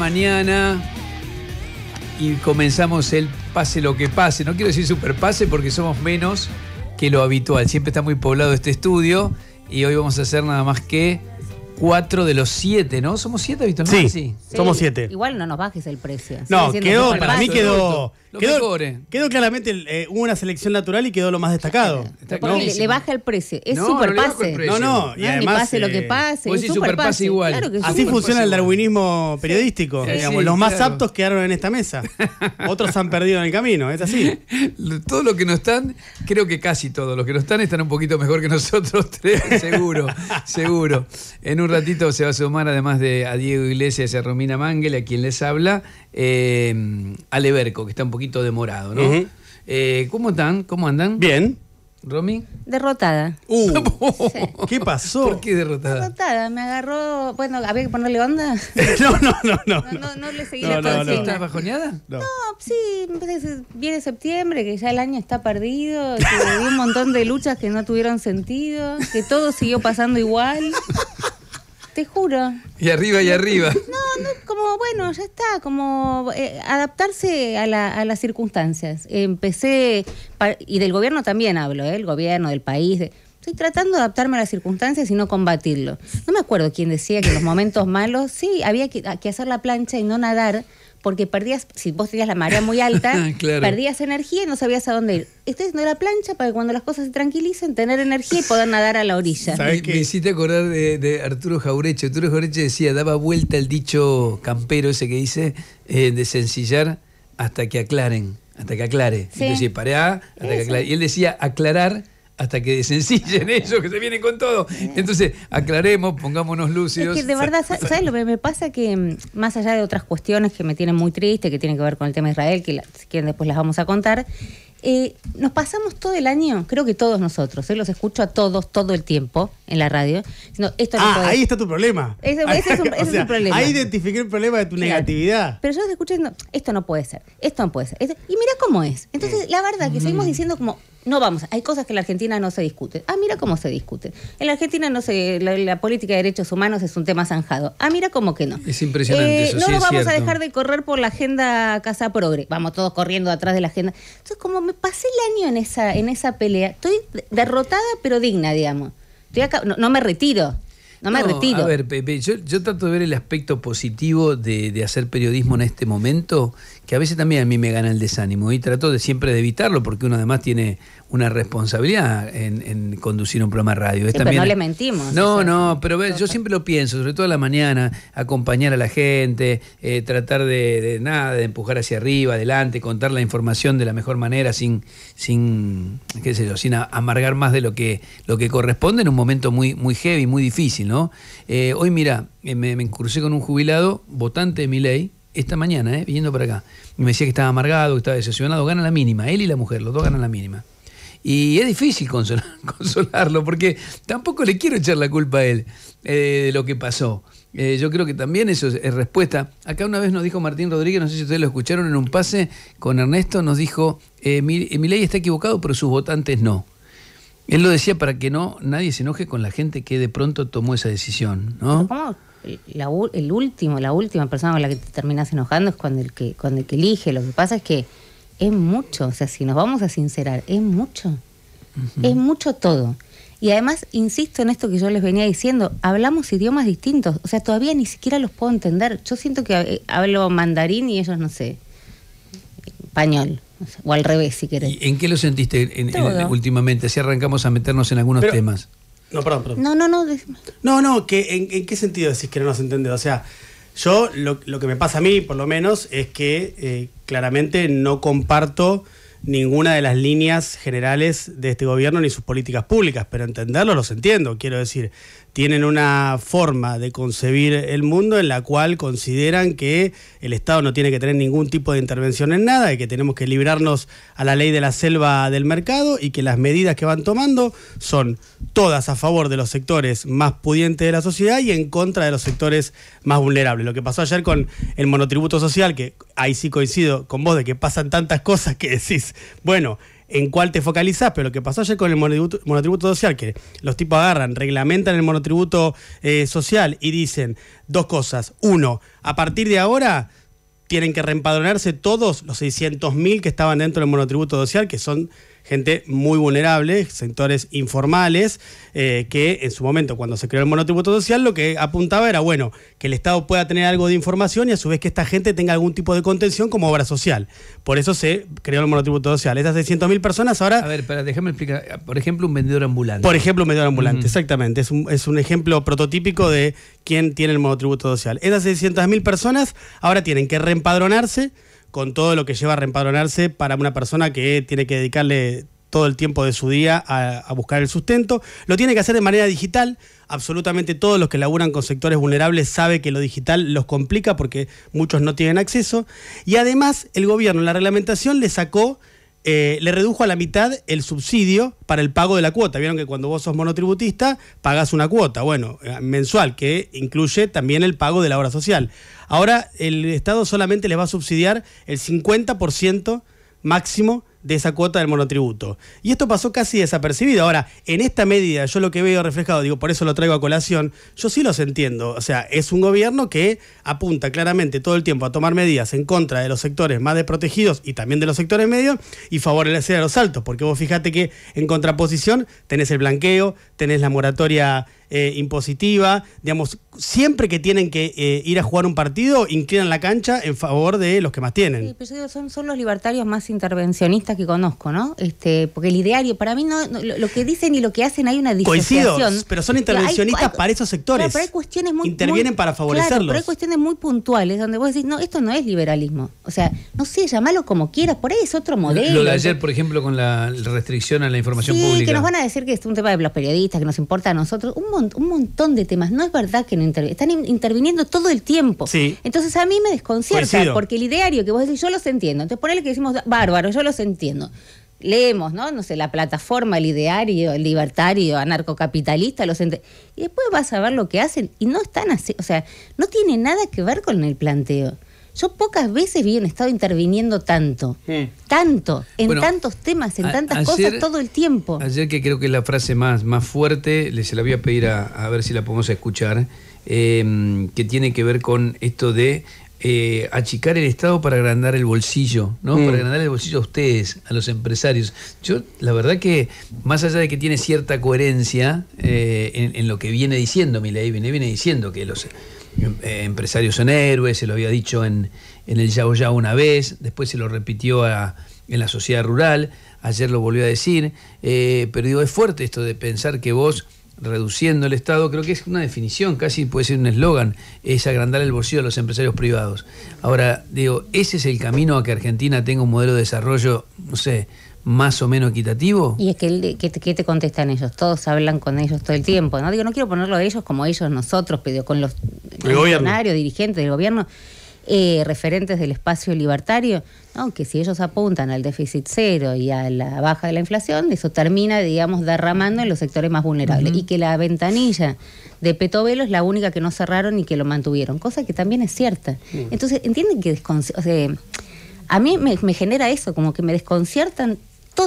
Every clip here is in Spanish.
mañana y comenzamos el pase lo que pase. No quiero decir super pase porque somos menos que lo habitual. Siempre está muy poblado este estudio y hoy vamos a hacer nada más que cuatro de los siete, ¿no? Somos siete, Sí, somos siete. Igual no nos bajes el precio. No, quedó, para mí quedó, eh. quedó, claramente hubo eh, una selección natural y quedó lo más destacado. ¿no? Le, baja el precio, es super pase. No, no, y además, pase lo que eh, pase, es super pase igual. Así funciona el darwinismo periodístico. los más aptos quedaron en esta mesa. Otros han perdido en el camino, es así. Todos los que no están, creo que casi todos los que no están están un poquito mejor que nosotros tres, seguro, seguro. En un ratito se va a sumar, además de a Diego Iglesias y a Romina Mangel, a quien les habla, eh, Leberco, que está un poquito demorado, ¿no? Eh, ¿Cómo están? ¿Cómo andan? Bien. ¿Romi? Derrotada. Uh. ¿Qué pasó? ¿Por qué derrotada? Derrotada, me agarró. Bueno, había que ponerle onda. no, no, no, no, le seguí la ¿Estás bajoneada? No, sí, pues, viene septiembre, que ya el año está perdido, que hubo un montón de luchas que no tuvieron sentido, que todo siguió pasando igual te juro. Y arriba y arriba. No, no, como bueno, ya está, como eh, adaptarse a, la, a, las circunstancias. Empecé, y del gobierno también hablo, ¿eh? el gobierno, del país. De, estoy tratando de adaptarme a las circunstancias y no combatirlo. No me acuerdo quién decía que en los momentos malos, sí, había que hacer la plancha y no nadar porque perdías, si vos tenías la marea muy alta, perdías energía y no sabías a dónde ir. Estoy haciendo la plancha para que cuando las cosas se tranquilicen, tener energía y poder nadar a la orilla. me, hiciste acordar de, Arturo Jaureche. Arturo Jaureche decía, daba vuelta el dicho campero ese que dice, eh, de sencillar hasta que aclaren, hasta que aclare. hasta que aclare. Y él decía aclarar hasta que desencillen ellos, que se vienen con todo. Entonces, aclaremos, pongámonos lúcidos. Es que de verdad, ¿sabes lo que me pasa? Que mm, más allá de otras cuestiones que me tienen muy triste, que tienen que ver con el tema de Israel, que, después las vamos a contar, eh, nos pasamos todo el año, creo que todos nosotros, eh, los escucho a todos todo el tiempo en la radio. ah, ahí está tu problema. Ese, es, un, Ahí identifiqué el problema de tu negatividad. Pero yo los escucho diciendo, esto no puede ser, esto no puede ser. Y mira cómo es. Entonces, mm. la verdad que seguimos mm. diciendo como, no vamos, hay cosas que en la Argentina no se discuten. Ah, mira cómo se discute. En la Argentina no se, la, política de derechos humanos es un tema zanjado. Ah, mira cómo que no. Es impresionante. Eh, no vamos a dejar de correr por la agenda Casa Progre. Vamos todos corriendo atrás de la agenda. Entonces, como me pasé el año en esa, en esa pelea, estoy derrotada pero digna, digamos. no, me retiro. No me retiro. A ver, Pepe, yo, yo, trato de ver el aspecto positivo de, de, hacer periodismo en este momento, que a veces también a mí me gana el desánimo y trato de siempre de evitarlo porque uno además tiene una responsabilidad en, conducir un programa de radio. no le mentimos. No, no, pero yo siempre lo pienso, sobre todo a la mañana, acompañar a la gente, eh, tratar de, nada, de empujar hacia arriba, adelante, contar la información de la mejor manera sin, sin qué sé yo, sin amargar más de lo que, lo que corresponde en un momento muy, muy heavy, muy difícil, ¿no? Eh, hoy mira, eh, me, me, incursé con un jubilado, votante de mi ley, esta mañana, ¿eh? para acá, me decía que estaba amargado, que estaba decepcionado, gana la mínima, él y la mujer, los dos ganan la mínima. Y es difícil consolarlo, porque tampoco le quiero echar la culpa a él eh, de lo que pasó. Eh, yo creo que también eso es, respuesta. Acá una vez nos dijo Martín Rodríguez, no sé si ustedes lo escucharon en un pase con Ernesto, nos dijo, eh, mi, ley está equivocado, pero sus votantes no. Él lo decía para que no nadie se enoje con la gente que de pronto tomó esa decisión, ¿no? la, el último, la última persona con la que te terminas enojando es cuando el que, cuando el que elige. Lo que pasa es que es mucho, o sea, si nos vamos a sincerar, es mucho. Es mucho todo. Y además, insisto en esto que yo les venía diciendo, hablamos idiomas distintos, o sea, todavía ni siquiera los puedo entender. Yo siento que eh, hablo mandarín y ellos, no sé, español, o al revés, si querés. ¿En qué lo sentiste últimamente? Si arrancamos a meternos en algunos temas. No, perdón, perdón. No, no, no. No, no, que, en, qué sentido decís que no nos entendemos, O sea, yo lo, que me pasa a mí, por lo menos, es que eh, claramente no comparto ninguna de las líneas generales de este gobierno ni sus políticas públicas, pero entenderlo los entiendo. Quiero decir, tienen una forma de concebir el mundo en la cual consideran que el Estado no tiene que tener ningún tipo de intervención en nada y que tenemos que librarnos a la ley de la selva del mercado y que las medidas que van tomando son todas a favor de los sectores más pudientes de la sociedad y en contra de los sectores más vulnerables. Lo que pasó ayer con el monotributo social, que ahí sí coincido con vos de que pasan tantas cosas que decís, bueno, en cuál te focalizás, pero lo que pasó ayer con el monotributo, social, que los tipos agarran, reglamentan el monotributo eh, social y dicen dos cosas. Uno, a partir de ahora tienen que reempadronarse todos los 600.000 que estaban dentro del monotributo social, que son gente muy vulnerable, sectores informales, eh, que en su momento, cuando se creó el monotributo social, lo que apuntaba era, bueno, que el Estado pueda tener algo de información y a su vez que esta gente tenga algún tipo de contención como obra social. Por eso se creó el monotributo social. Esas 600.000 personas ahora... A ver, déjame explicar. Por ejemplo, un vendedor ambulante. Por ejemplo, un vendedor ambulante, exactamente. Es un, es un ejemplo prototípico de quién tiene el monotributo social. Esas 600.000 personas ahora tienen que reempadronarse con todo lo que lleva a reempadronarse para una persona que tiene que dedicarle todo el tiempo de su día a, buscar el sustento. Lo tiene que hacer de manera digital. Absolutamente todos los que laburan con sectores vulnerables sabe que lo digital los complica porque muchos no tienen acceso. Y además el gobierno, la reglamentación le sacó eh, le redujo a la mitad el subsidio para el pago de la cuota. Vieron que cuando vos sos monotributista, pagás una cuota, bueno, eh, mensual, que incluye también el pago de la obra social. Ahora el Estado solamente les va a subsidiar el 50% máximo de esa cuota del monotributo. Y esto pasó casi desapercibido. Ahora, en esta medida, yo lo que veo reflejado, digo, por eso lo traigo a colación, yo sí los entiendo. O sea, es un gobierno que apunta claramente todo el tiempo a tomar medidas en contra de los sectores más desprotegidos y también de los sectores medios y favorecer a los altos, porque vos fijate que en contraposición tenés el blanqueo, tenés la moratoria eh, impositiva. Digamos, siempre que tienen que eh, ir a jugar un partido, inclinan la cancha en favor de los que más tienen. Sí, pero son, los libertarios más intervencionistas que conozco, ¿no? Este, porque el ideario, para mí, no, lo, que dicen y lo que hacen hay una disociación. Coincido, pero son intervencionistas para esos sectores. hay cuestiones muy... Intervienen para favorecerlos. pero hay cuestiones muy puntuales donde vos decís, no, esto no es liberalismo. O sea, no sé, llamalo como quieras, por ahí es otro modelo. Lo de ayer, por ejemplo, con la restricción a la información sí, pública. que nos van a decir que es un tema de los periodistas, que nos importa a nosotros. Un un montón de temas. No es verdad que no Están interviniendo todo el tiempo. Entonces a mí me desconcierta, porque el ideario que vos decís, yo los entiendo. Entonces ponele que decimos, bárbaro, yo los entiendo. Leemos, ¿no? No sé, la plataforma, el ideario, el libertario, anarcocapitalista, los Y después vas a ver lo que hacen y no están así. O sea, no tiene nada que ver con el planteo. Yo pocas veces vi un Estado interviniendo tanto, tanto, en tantos temas, en tantas cosas todo el tiempo. Ayer que creo que es la frase más, más fuerte, les se la voy a pedir a, ver si la podemos escuchar, em, que tiene que ver con esto de eh, achicar el Estado para agrandar el bolsillo, ¿no? Para agrandar el bolsillo a ustedes, a los empresarios. Yo, la verdad que, más allá de que tiene cierta coherencia eh, en, lo que viene diciendo mi ley, viene, viene diciendo que los eh, empresarios son héroes, se lo había dicho en, el Yao Yao una vez, después se lo repitió en la sociedad rural, ayer lo volvió a decir, eh, pero digo, es fuerte esto de pensar que vos, reduciendo el Estado, creo que es una definición, casi puede ser un eslogan, es agrandar el bolsillo de los empresarios privados. Ahora, digo, ese es el camino a que Argentina tenga un modelo de desarrollo, no sé, más o menos equitativo? Y es que, ¿qué te, contestan ellos? Todos hablan con ellos todo el tiempo, ¿no? Digo, no quiero ponerlo a ellos como ellos, nosotros, con los funcionarios, dirigentes del gobierno, eh, referentes del espacio libertario, ¿no? que si ellos apuntan al déficit cero y a la baja de la inflación, eso termina, digamos, derramando en los sectores más vulnerables. Y que la ventanilla de Petovelo es la única que no cerraron y que lo mantuvieron, cosa que también es cierta. Entonces, ¿entienden que a mí me genera eso, como que me desconciertan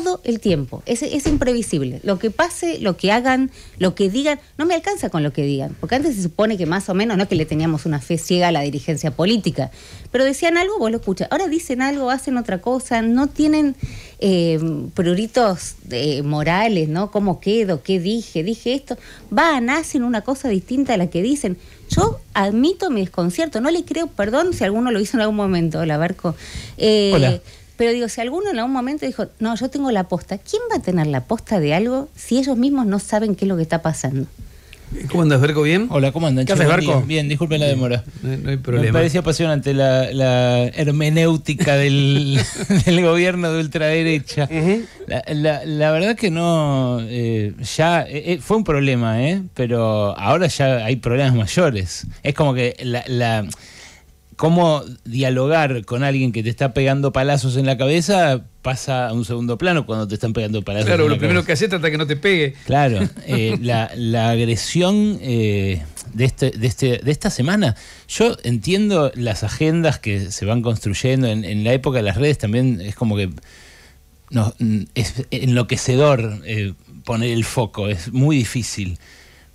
todo el tiempo. Es, es, imprevisible. Lo que pase, lo que hagan, lo que digan, no me alcanza con lo que digan. Porque antes se supone que más o menos, no que le teníamos una fe ciega a la dirigencia política, pero decían algo, vos lo escuchas. Ahora dicen algo, hacen otra cosa, no tienen eh, prioritos eh, morales, ¿no? ¿Cómo quedo? ¿Qué dije? ¿Dije esto? Van, hacen una cosa distinta a la que dicen. Yo admito mi desconcierto, no le creo, perdón si alguno lo hizo en algún momento, la Barco. Eh, Hola. Pero digo, si alguno en algún momento dijo, no, yo tengo la posta, ¿quién va a tener la posta de algo si ellos mismos no saben qué es lo que está pasando? ¿Cómo andas, Berco? ¿Bien? Hola, ¿cómo andan? ¿Qué Bien, bien, disculpen la demora. No, hay problema. Me parecía apasionante la, hermenéutica del, gobierno de ultraderecha. la, verdad que no. Eh, ya eh, eh, fue un problema, ¿eh? Pero ahora ya hay problemas mayores. Es como que la cómo dialogar con alguien que te está pegando palazos en la cabeza pasa a un segundo plano cuando te están pegando palazos. Claro, en la lo primero que haces trata que no te pegue. Claro, eh, la, agresión eh, de, este, de, este, de esta semana, yo entiendo las agendas que se van construyendo en, la época de las redes, también es como que es enloquecedor eh, poner el foco, es muy difícil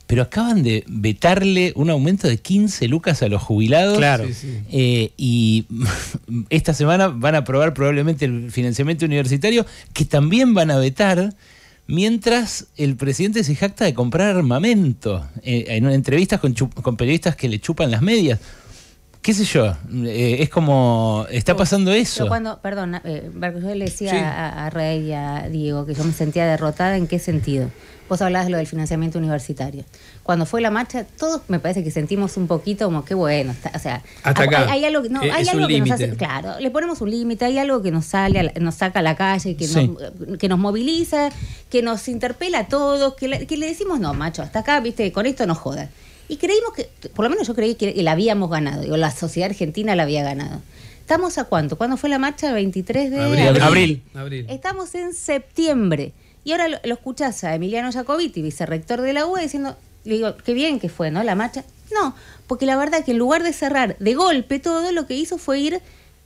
pero acaban de vetarle un aumento de 15 lucas a los jubilados. Claro. Eh, y esta semana van a aprobar probablemente el financiamiento universitario, que también van a vetar. Mientras el presidente se jacta de comprar armamento eh, en entrevistas con periodistas que le chupan las medias qué sé yo, eh, es como, está pasando eso. Yo cuando, perdón, eh, yo le decía a, Rey y a Diego que yo me sentía derrotada, ¿en qué sentido? Vos hablabas de lo del financiamiento universitario. Cuando fue la marcha, todos me parece que sentimos un poquito como qué bueno. o sea, Hay, algo, que eh, nos hace. Claro, le ponemos un límite, hay algo que nos sale, nos saca a la calle, que, nos, que nos moviliza, que nos interpela a todos, que, le decimos, no, macho, hasta acá, viste, con esto no jodas. Y creímos que, por lo menos yo creí que la habíamos ganado, digo, la sociedad argentina la había ganado. ¿Estamos a cuánto? ¿Cuándo fue la marcha? 23 de abril. Estamos en septiembre. Y ahora lo, escuchas escuchás a Emiliano Jacobiti, vicerrector de la UE, diciendo, le digo, qué bien que fue, ¿no? La marcha. No, porque la verdad que en lugar de cerrar de golpe todo, lo que hizo fue ir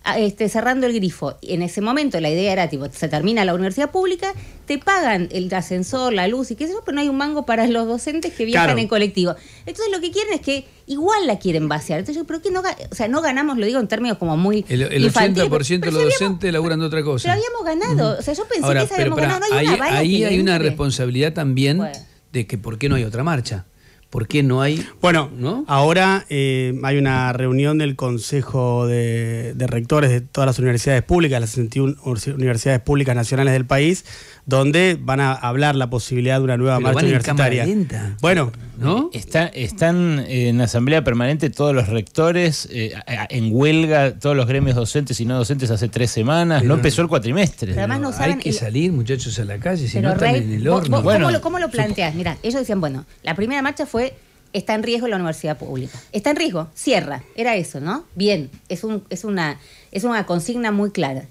Ah, este, cerrando el grifo. En ese momento la idea era, tipo, se termina la universidad pública, te pagan el ascensor, la luz y qué sé yo, pero no hay un mango para los docentes que viajan en colectivo. Entonces lo que quieren es que igual la quieren vaciar. Entonces yo, pero ¿qué no, o sea, no ganamos, lo digo en términos como muy El, el 80% de los docentes laburan de otra cosa. Pero habíamos ganado, o sea, yo pensé que habíamos ganado. hay ahí, hay una responsabilidad también de que por qué no hay otra marcha. ¿Por qué no hay? Bueno, ahora eh, hay una reunión del Consejo de, de, Rectores de todas las universidades públicas, las 61 universidades públicas nacionales del país, donde van a hablar la posibilidad de una nueva marcha universitaria. Bueno, ¿no? están en asamblea permanente todos los rectores, eh, en huelga todos los gremios docentes y no docentes hace tres semanas, no empezó el cuatrimestre. no, hay que salir muchachos a la calle, si no están en el horno. ¿cómo, lo, planteas? Mirá, ellos decían, bueno, la primera marcha fue está en riesgo la universidad pública. Está en riesgo, cierra, era eso, ¿no? Bien, es, una, es una consigna muy clara.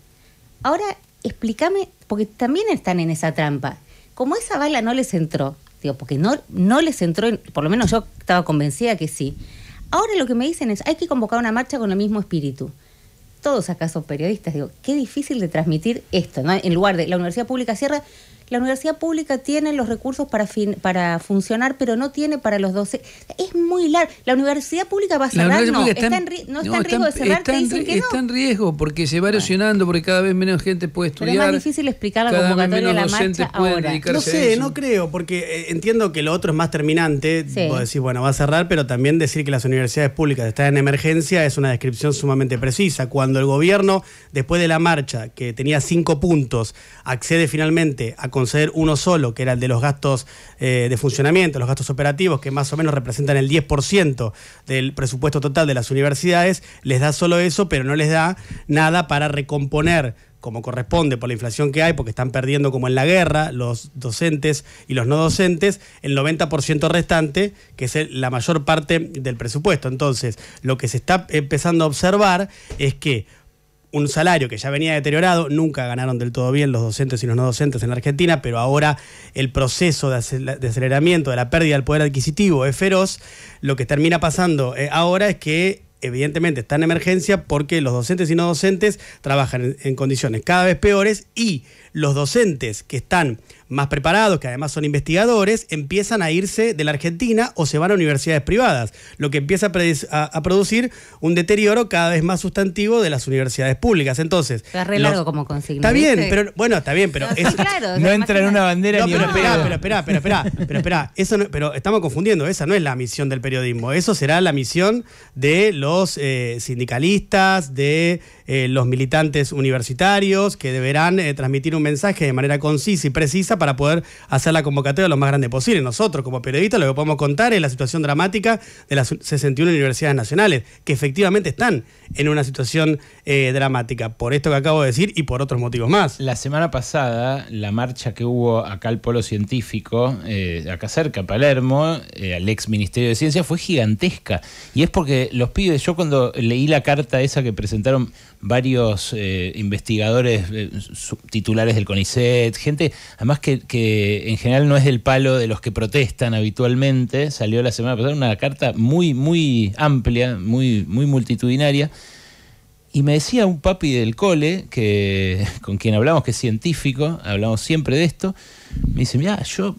Ahora explícame, porque también están en esa trampa. Como esa bala no les entró, digo, porque no, no les entró, por lo menos yo estaba convencida que sí. Ahora lo que me dicen es, hay que convocar una marcha con el mismo espíritu. Todos acá son periodistas, digo, qué difícil de transmitir esto, ¿no? En lugar de la universidad pública Sierra la universidad pública tiene los recursos para, para funcionar, pero no tiene para los docentes. Es muy largo. La universidad pública va a cerrar, no. Está, en, no, está, en riesgo de cerrar, está, dicen que está en riesgo porque se va erosionando, porque cada vez menos gente puede estudiar. Pero es más difícil explicar la convocatoria de la marcha ahora. No sé, no creo, porque eh, entiendo que lo otro es más terminante. Sí. decir, bueno, va a cerrar, pero también decir que las universidades públicas están en emergencia es una descripción sumamente precisa. Cuando el gobierno, después de la marcha, que tenía cinco puntos, accede finalmente a conceder uno solo, que era el de los gastos eh, de funcionamiento, los gastos operativos, que más o menos representan el 10% del presupuesto total de las universidades, les da solo eso, pero no les da nada para recomponer como corresponde por la inflación que hay, porque están perdiendo como en la guerra los docentes y los no docentes, el 90% restante, que es la mayor parte del presupuesto. Entonces, lo que se está empezando a observar es que un salario que ya venía deteriorado, nunca ganaron del todo bien los docentes y los no docentes en la Argentina, pero ahora el proceso de aceleramiento de la pérdida del poder adquisitivo es feroz, lo que termina pasando eh, ahora es que evidentemente está en emergencia porque los docentes y no docentes trabajan en, en condiciones cada vez peores y los docentes que están más preparados, que además son investigadores, empiezan a irse de la Argentina o se van a universidades privadas, lo que empieza a, producir un deterioro cada vez más sustantivo de las universidades públicas. Entonces, como Está bien, pero bueno, está bien, pero no, entra en una bandera ni pero, espera pero esperá, pero espera, pero pero estamos confundiendo, esa no es la misión del periodismo, eso será la misión de los eh, sindicalistas, de eh, los militantes universitarios que deberán eh, transmitir un mensaje de manera concisa y precisa para poder hacer la convocatoria lo más grande posible. Nosotros, como periodistas, lo que podemos contar es la situación dramática de las 61 universidades nacionales, que efectivamente están en una situación eh, dramática, por esto que acabo de decir y por otros motivos más. La semana pasada, la marcha que hubo acá al Polo Científico, eh, acá cerca, Palermo, eh, al ex Ministerio de Ciencia, fue gigantesca. Y es porque los pibes, yo cuando leí la carta esa que presentaron varios investigadores titulares del CONICET, gente, además que, en general no es del palo de los que protestan habitualmente, salió la semana pasada una carta muy, muy amplia, muy, muy multitudinaria. Y me decía un papi del cole, que, con quien hablamos, que es científico, hablamos siempre de esto, me dice, mira, yo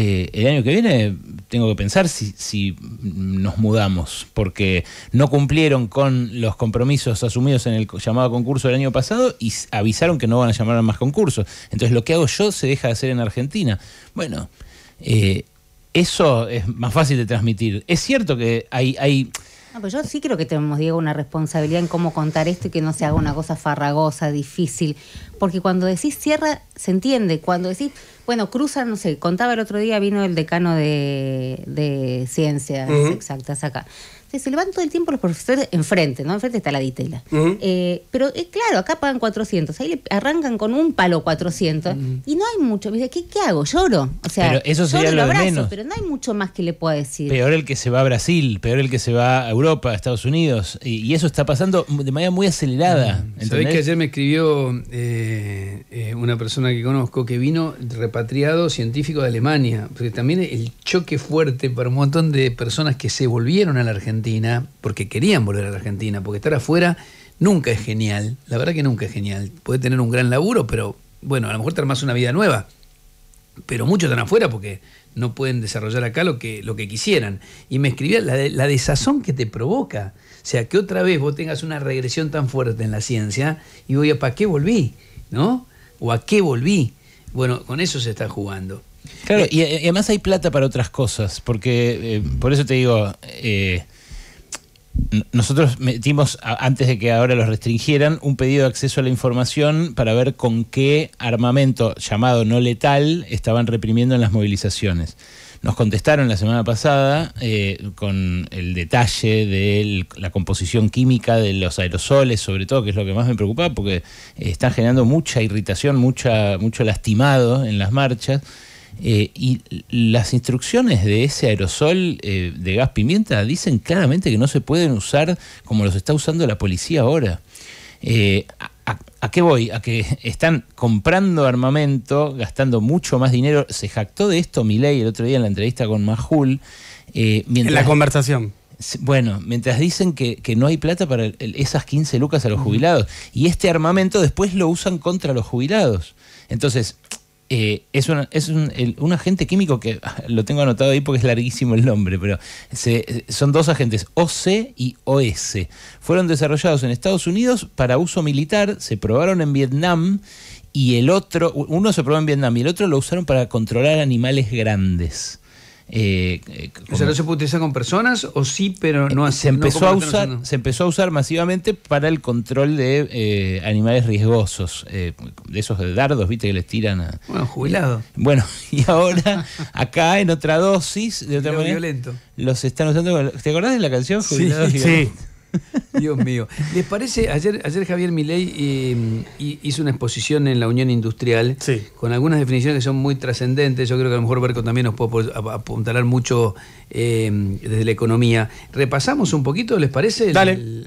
eh, el año que viene tengo que pensar si, nos mudamos, porque no cumplieron con los compromisos asumidos en el llamado concurso del año pasado y avisaron que no van a llamar a más concursos. Entonces lo que hago yo se deja de hacer en Argentina. Bueno, eh, eso es más fácil de transmitir. Es cierto que hay, hay Ah, pues yo sí creo que tenemos, Diego, una responsabilidad en cómo contar esto y que no se haga una cosa farragosa, difícil. Porque cuando decís cierra, se entiende. Cuando decís, bueno, cruza, no sé, contaba el otro día, vino el decano de, de ciencias exactas acá se levantan todo el tiempo los profesores enfrente, ¿no? Enfrente está la ditela. Eh, pero eh, claro, acá pagan 400, ahí arrancan con un palo 400 y no hay mucho. Me dice, ¿qué, hago? Lloro. O sea, eso lo abrazo, pero no hay mucho más que le pueda decir. Peor el que se va a Brasil, peor el que se va a Europa, a Estados Unidos. Y, eso está pasando de manera muy acelerada. Uh que ayer me escribió eh, una persona que conozco que vino repatriado científico de Alemania, porque también el choque fuerte para un montón de personas que se volvieron a la Argentina porque querían volver a la Argentina, porque estar afuera nunca es genial, la verdad que nunca es genial. Puede tener un gran laburo, pero bueno, a lo mejor te armas una vida nueva, pero muchos están afuera porque no pueden desarrollar acá lo que, lo que quisieran. Y me escribía la, desazón que te provoca. O sea, que otra vez vos tengas una regresión tan fuerte en la ciencia y voy a, ¿para qué volví? ¿No? ¿O a qué volví? Bueno, con eso se está jugando. Claro, eh, y, además hay plata para otras cosas, porque eh, por eso te digo, eh, nosotros metimos, antes de que ahora los restringieran, un pedido de acceso a la información para ver con qué armamento llamado no letal estaban reprimiendo en las movilizaciones. Nos contestaron la semana pasada eh, con el detalle de la composición química de los aerosoles, sobre todo, que es lo que más me preocupaba, porque eh, están generando mucha irritación, mucha, mucho lastimado en las marchas. Eh, y las instrucciones de ese aerosol eh, de gas pimienta dicen claramente que no se pueden usar como los está usando la policía ahora. Eh, a, qué voy? A que están comprando armamento, gastando mucho más dinero. Se jactó de esto Milei el otro día en la entrevista con Majul. En la conversación. Bueno, mientras dicen que, que, no hay plata para esas 15 lucas a los jubilados. Y este armamento después lo usan contra los jubilados. Entonces, eh, es, es un, un, agente químico que lo tengo anotado ahí porque es larguísimo el nombre, pero son dos agentes, OC y OS. Fueron desarrollados en Estados Unidos para uso militar, se probaron en Vietnam y el otro, uno se probó en Vietnam y el otro lo usaron para controlar animales grandes. Eh, o sea, no se puede utilizar con personas o sí, pero no hace Se empezó, a usar, se empezó a usar masivamente para el control de eh, animales riesgosos, eh, de esos dardos, viste, que les tiran a... Bueno, jubilado. bueno, y ahora acá en otra dosis, de otra manera, violento. los están usando... ¿Te acordás de la canción? Jubilados y sí. Dios mío. ¿Les parece? Ayer, ayer Javier Milei em, hizo una exposición en la Unión Industrial con algunas definiciones que son muy trascendentes. Yo creo que a lo mejor Berco también nos puede apuntalar mucho em, desde la economía. ¿Repasamos un poquito, les parece?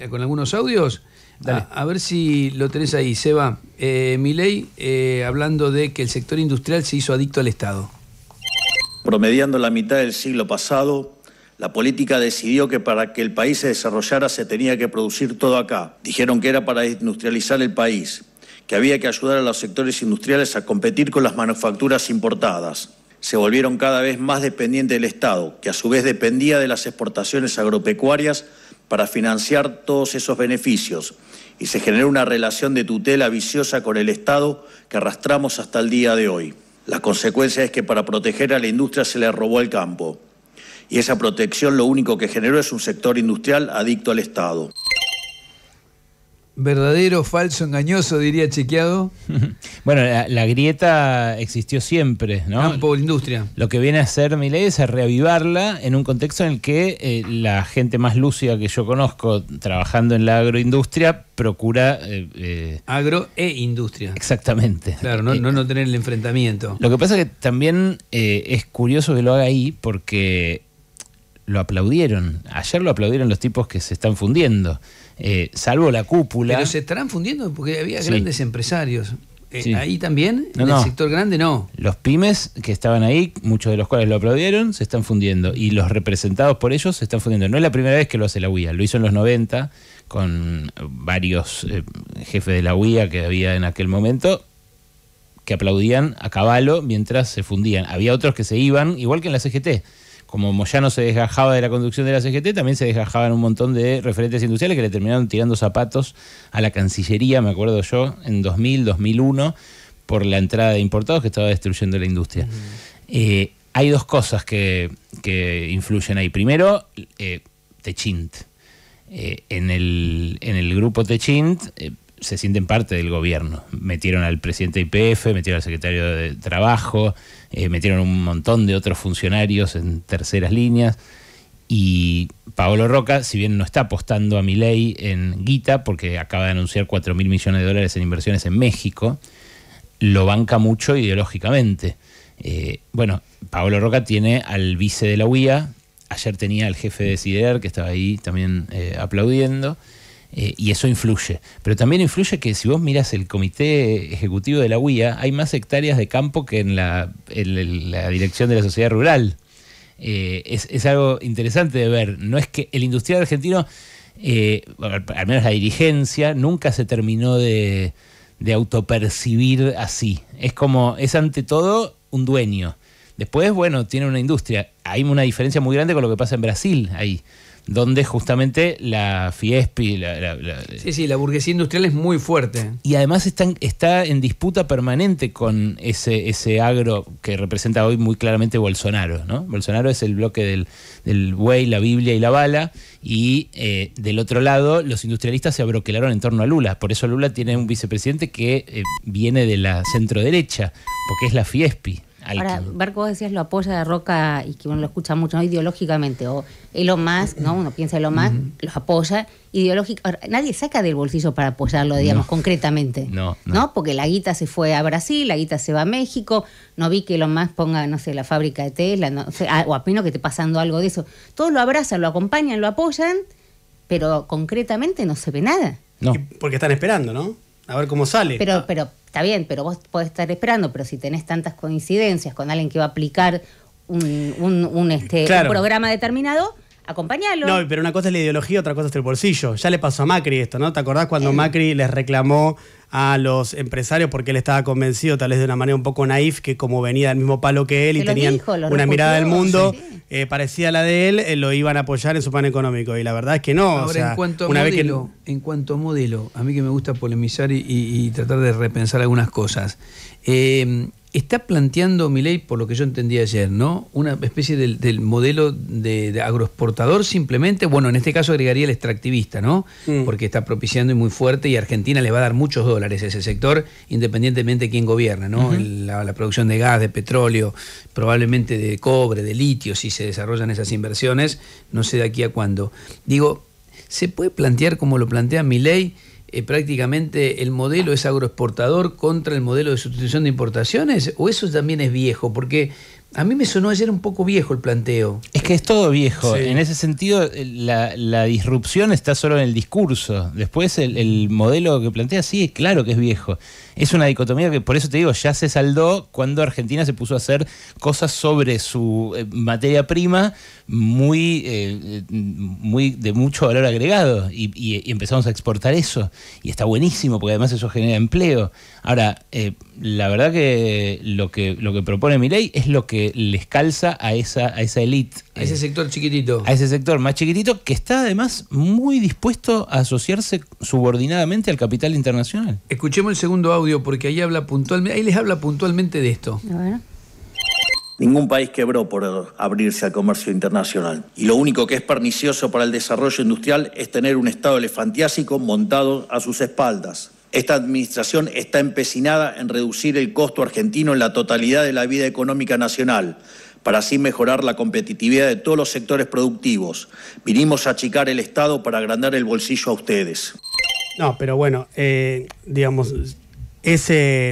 con algunos audios. A, ver si lo tenés ahí, Seba. Eh, Milei eh, hablando de que el sector industrial se hizo adicto al Estado. Promediando la mitad del siglo pasado, la política decidió que para que el país se desarrollara se tenía que producir todo acá. Dijeron que era para industrializar el país, que había que ayudar a los sectores industriales a competir con las manufacturas importadas. Se volvieron cada vez más dependientes del Estado, que a su vez dependía de las exportaciones agropecuarias para financiar todos esos beneficios. Y se generó una relación de tutela viciosa con el Estado que arrastramos hasta el día de hoy. La consecuencia es que para proteger a la industria se le robó el campo y esa protección lo único que generó es un sector industrial adicto al Estado. ¿Verdadero, falso, engañoso, diría Chequeado? bueno, la, grieta existió siempre, ¿no? Campo, industria. Lo que viene a hacer mi es reavivarla en un contexto en el que eh, la gente más lúcida que yo conozco trabajando en la agroindustria procura... Eh, eh, Agro e industria. Exactamente. Claro, no, no, no tener el enfrentamiento. Lo que pasa es que también es curioso que lo haga ahí porque lo aplaudieron. Ayer lo aplaudieron los tipos que se están fundiendo, eh, salvo la cúpula. Pero se estarán fundiendo porque había grandes empresarios. Eh, ahí también, en el sector grande, no. Los pymes que estaban ahí, muchos de los cuales lo aplaudieron, se están fundiendo. Y los representados por ellos se están fundiendo. No es la primera vez que lo hace la UIA. Lo hizo en los 90 con varios eh, jefes de la UIA que había en aquel momento que aplaudían a caballo mientras se fundían. Había otros que se iban, igual que en la CGT como Moyano se desgajaba de la conducción de la CGT, e también se desgajaban un montón de referentes industriales que le terminaron tirando zapatos a la Cancillería, me acuerdo yo, en 2000, 2001, por la entrada de importados que estaba destruyendo la industria. Eh, hay dos cosas que, influyen ahí. Primero, eh, Techint. Eh, en, el, en el grupo Techint se sienten parte del gobierno. Metieron al presidente de IPF, metieron al secretario de Trabajo, eh, metieron un montón de otros funcionarios en terceras líneas. Y Paolo Roca, si bien no está apostando a mi ley en guita, porque acaba de anunciar cuatro mil millones de dólares en inversiones en México, lo banca mucho ideológicamente. Eh, bueno, Paolo Roca tiene al vice de la UIA, ayer tenía al jefe de Sider, que estaba ahí también eh, aplaudiendo. Eh, y eso influye. Pero también influye que si vos miras el comité ejecutivo de la UIA, hay más hectáreas de campo que en la, dirección de la sociedad rural. Eh, es, algo interesante de ver. No es que el industrial argentino, eh, al menos la dirigencia, nunca se terminó de, de autopercibir así. Es como, es ante todo un dueño. Después, bueno, tiene una industria. Hay una diferencia muy grande con lo que pasa en Brasil ahí donde justamente la Fiespi. sí, sí, la burguesía industrial es muy fuerte. Y además está en disputa permanente con ese, ese agro que representa hoy muy claramente Bolsonaro. ¿no? Bolsonaro es el bloque del, del buey, la Biblia y la bala, y eh, del otro lado los industrialistas se abroquelaron en torno a Lula. Por eso Lula tiene un vicepresidente que eh, viene de la centro derecha, porque es la Fiespi. Ahora, Barco, vos decías, lo apoya de Roca y que uno lo escucha mucho, Ideológicamente, o lo más ¿no? Uno piensa Elon Musk, los apoya ideológicamente. Nadie saca del bolsillo para apoyarlo, digamos, concretamente. No, no, Porque la guita se fue a Brasil, la guita se va a México, no vi que Elon Musk ponga, no sé, la fábrica de Tesla, ah, o, a menos que esté pasando algo de eso. Todos lo abrazan, lo acompañan, lo apoyan, pero concretamente no se ve nada. No. Porque están esperando, ¿no? A ver cómo sale. Pero, ah. pero está bien, pero vos podés estar esperando, pero si tenés tantas coincidencias con alguien que va a aplicar un, un, un, este, un programa determinado, acompañarlo. No, pero una cosa es la ideología, otra cosa es el bolsillo. Ya le pasó a Macri esto, ¿no? ¿Te acordás cuando em. Macri les reclamó a los empresarios porque él estaba convencido, tal vez de una manera un poco naif, que como venía del mismo palo que él y tenían una mirada del mundo eh, parecida a la de él, eh, lo iban a apoyar en su plan económico. Y la verdad es que no. Ahora, en, cuanto a una modelo, en cuanto a modelo, a mí que me gusta polemizar y, tratar de repensar algunas cosas. Eh, Está planteando ley, por lo que yo entendí ayer, ¿no? Una especie del, modelo de, agroexportador simplemente, bueno, en este caso agregaría el extractivista, ¿no? Mm. Porque está propiciando y muy fuerte y Argentina le va a dar muchos dólares a ese sector, independientemente de quién gobierna, ¿no? la, producción de gas, de petróleo, probablemente de cobre, de litio, si se desarrollan esas inversiones, no sé de aquí a cuándo. Digo, ¿se puede plantear como lo plantea Milei? Eh, prácticamente el modelo es agroexportador contra el modelo de sustitución de importaciones? ¿O eso también es viejo? Porque a mí me sonó ayer un poco viejo el planteo. Es que es todo viejo. En ese sentido, la, disrupción está solo en el discurso. Después, el, el modelo que plantea, sí, claro que es viejo es una dicotomía que por eso te digo, ya se saldó cuando Argentina se puso a hacer cosas sobre su eh, materia prima muy, eh, eh, muy de mucho valor agregado y, empezamos a exportar eso. Y está buenísimo porque además eso genera empleo. Ahora, la verdad que lo que, lo que propone mi es lo que les calza a esa, a esa elite. A ese sector chiquitito. A ese sector más chiquitito que está además muy dispuesto a asociarse subordinadamente al capital internacional. Escuchemos el segundo audio porque ahí habla puntualmente, les habla puntualmente de esto. Ningún país quebró por abrirse al comercio internacional. Y lo único que es pernicioso para el desarrollo industrial es tener un Estado elefantiásico montado a sus espaldas. Esta administración está empecinada en reducir el costo argentino en la totalidad de la vida económica nacional, para así mejorar la competitividad de todos los sectores productivos. Vinimos a achicar el Estado para agrandar el bolsillo a ustedes. No, pero bueno, eh, digamos, es eh,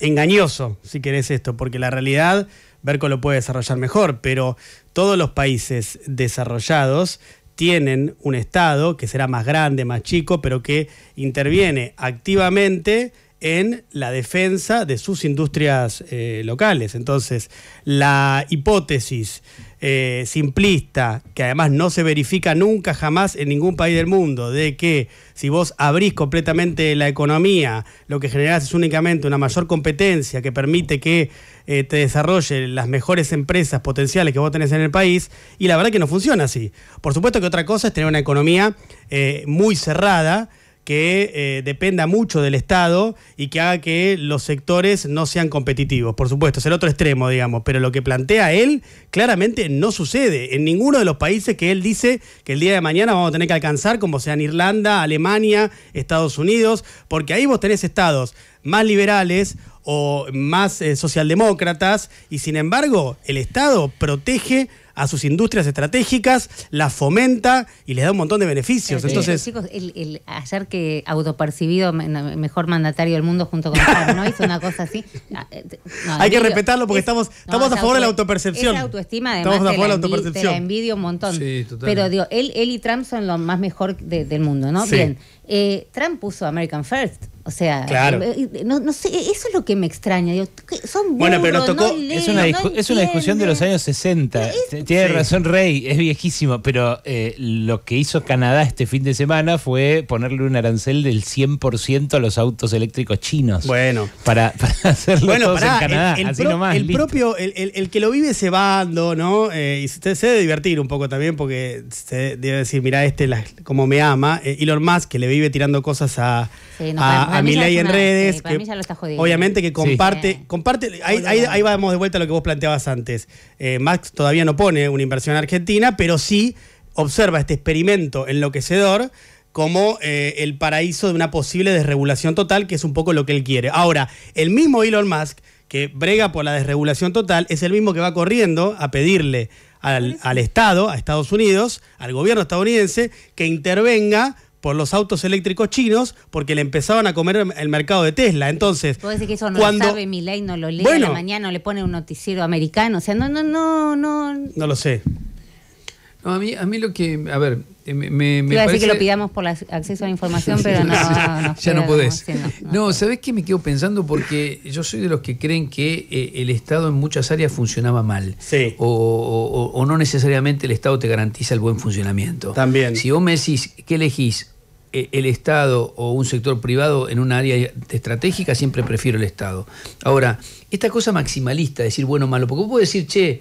engañoso, si querés esto, porque la realidad, Berco lo puede desarrollar mejor, pero todos los países desarrollados tienen un Estado que será más grande, más chico, pero que interviene activamente en la defensa de sus industrias eh, locales. Entonces, la hipótesis eh, simplista, que además no se verifica nunca jamás en ningún país del mundo, de que si vos abrís completamente la economía, lo que generás es únicamente una mayor competencia que permite que eh, te desarrollen las mejores empresas potenciales que vos tenés en el país, y la verdad que no funciona así. Por supuesto que otra cosa es tener una economía muy cerrada, que eh, dependa mucho del Estado y que haga que los sectores no sean competitivos. Por supuesto, es el otro extremo, digamos, pero lo que plantea él claramente no sucede en ninguno de los países que él dice que el día de mañana vamos a tener que alcanzar, como sean Irlanda, Alemania, Estados Unidos, porque ahí vos tenés estados más liberales o más eh, socialdemócratas y sin embargo el Estado protege a sus industrias estratégicas, las fomenta y les da un montón de beneficios. Entonces, chicos, el, el, ayer que autopercibido mejor mandatario del mundo junto con Trump, ¿no? Hizo una cosa así. Ah, eh, Hay que respetarlo porque estamos, estamos a favor de la autopercepción. Es autoestima, además, estamos a favor de la, autopercepción. Te la envidio un montón. Sí, Pero digo, él, él y Trump son los más mejor del mundo, ¿no? Bien. Eh, Trump puso American First. O sea, claro. Eh, no, sé, eso es lo que me extraña. Digo, son burros, bueno, pero nos tocó. es, una es, una discusión de los años 60. Es, tiene razón Rey, es viejísimo, pero eh, lo que hizo Canadá este fin de semana fue ponerle un arancel del 100% a los autos eléctricos chinos. Bueno. Para, hacerlo todos en Canadá, el, así nomás, El propio, el, que lo vive se va ¿no? Eh, y se, se, debe divertir un poco también porque se debe decir, mira este como me ama. Eh, Elon Musk, que le vive tirando cosas a, sí, a en redes. Obviamente que comparte, comparte ahí, vamos de vuelta a lo que vos planteabas antes. Eh, Max todavía no pone una inversión argentina, pero sí observa este experimento enloquecedor como eh, el paraíso de una posible desregulación total, que es un poco lo que él quiere. Ahora, el mismo Elon Musk, que brega por la desregulación total, es el mismo que va corriendo a pedirle al, al Estado, a Estados Unidos, al gobierno estadounidense, que intervenga por los autos eléctricos chinos porque le empezaban a comer el mercado de Tesla. Entonces, decir que eso no cuando... lo sabe no lo lee bueno, la mañana, le pone un noticiero americano, o sea, no no no no. No lo sé. a mí a mí lo que a ver, eh, me, a decir que lo pidamos por acceso a la información, pero no. ya no podés. No, ¿sabés qué me quedo pensando? Porque yo soy de los que creen que eh, el Estado en muchas áreas funcionaba mal. Sí. O, no necesariamente el Estado te garantiza el buen funcionamiento. También. Si vos me decís, que elegís? Eh, el Estado o un sector privado en un área estratégica, siempre prefiero el Estado. Ahora, esta cosa maximalista, decir bueno o malo, porque vos podés decir, che,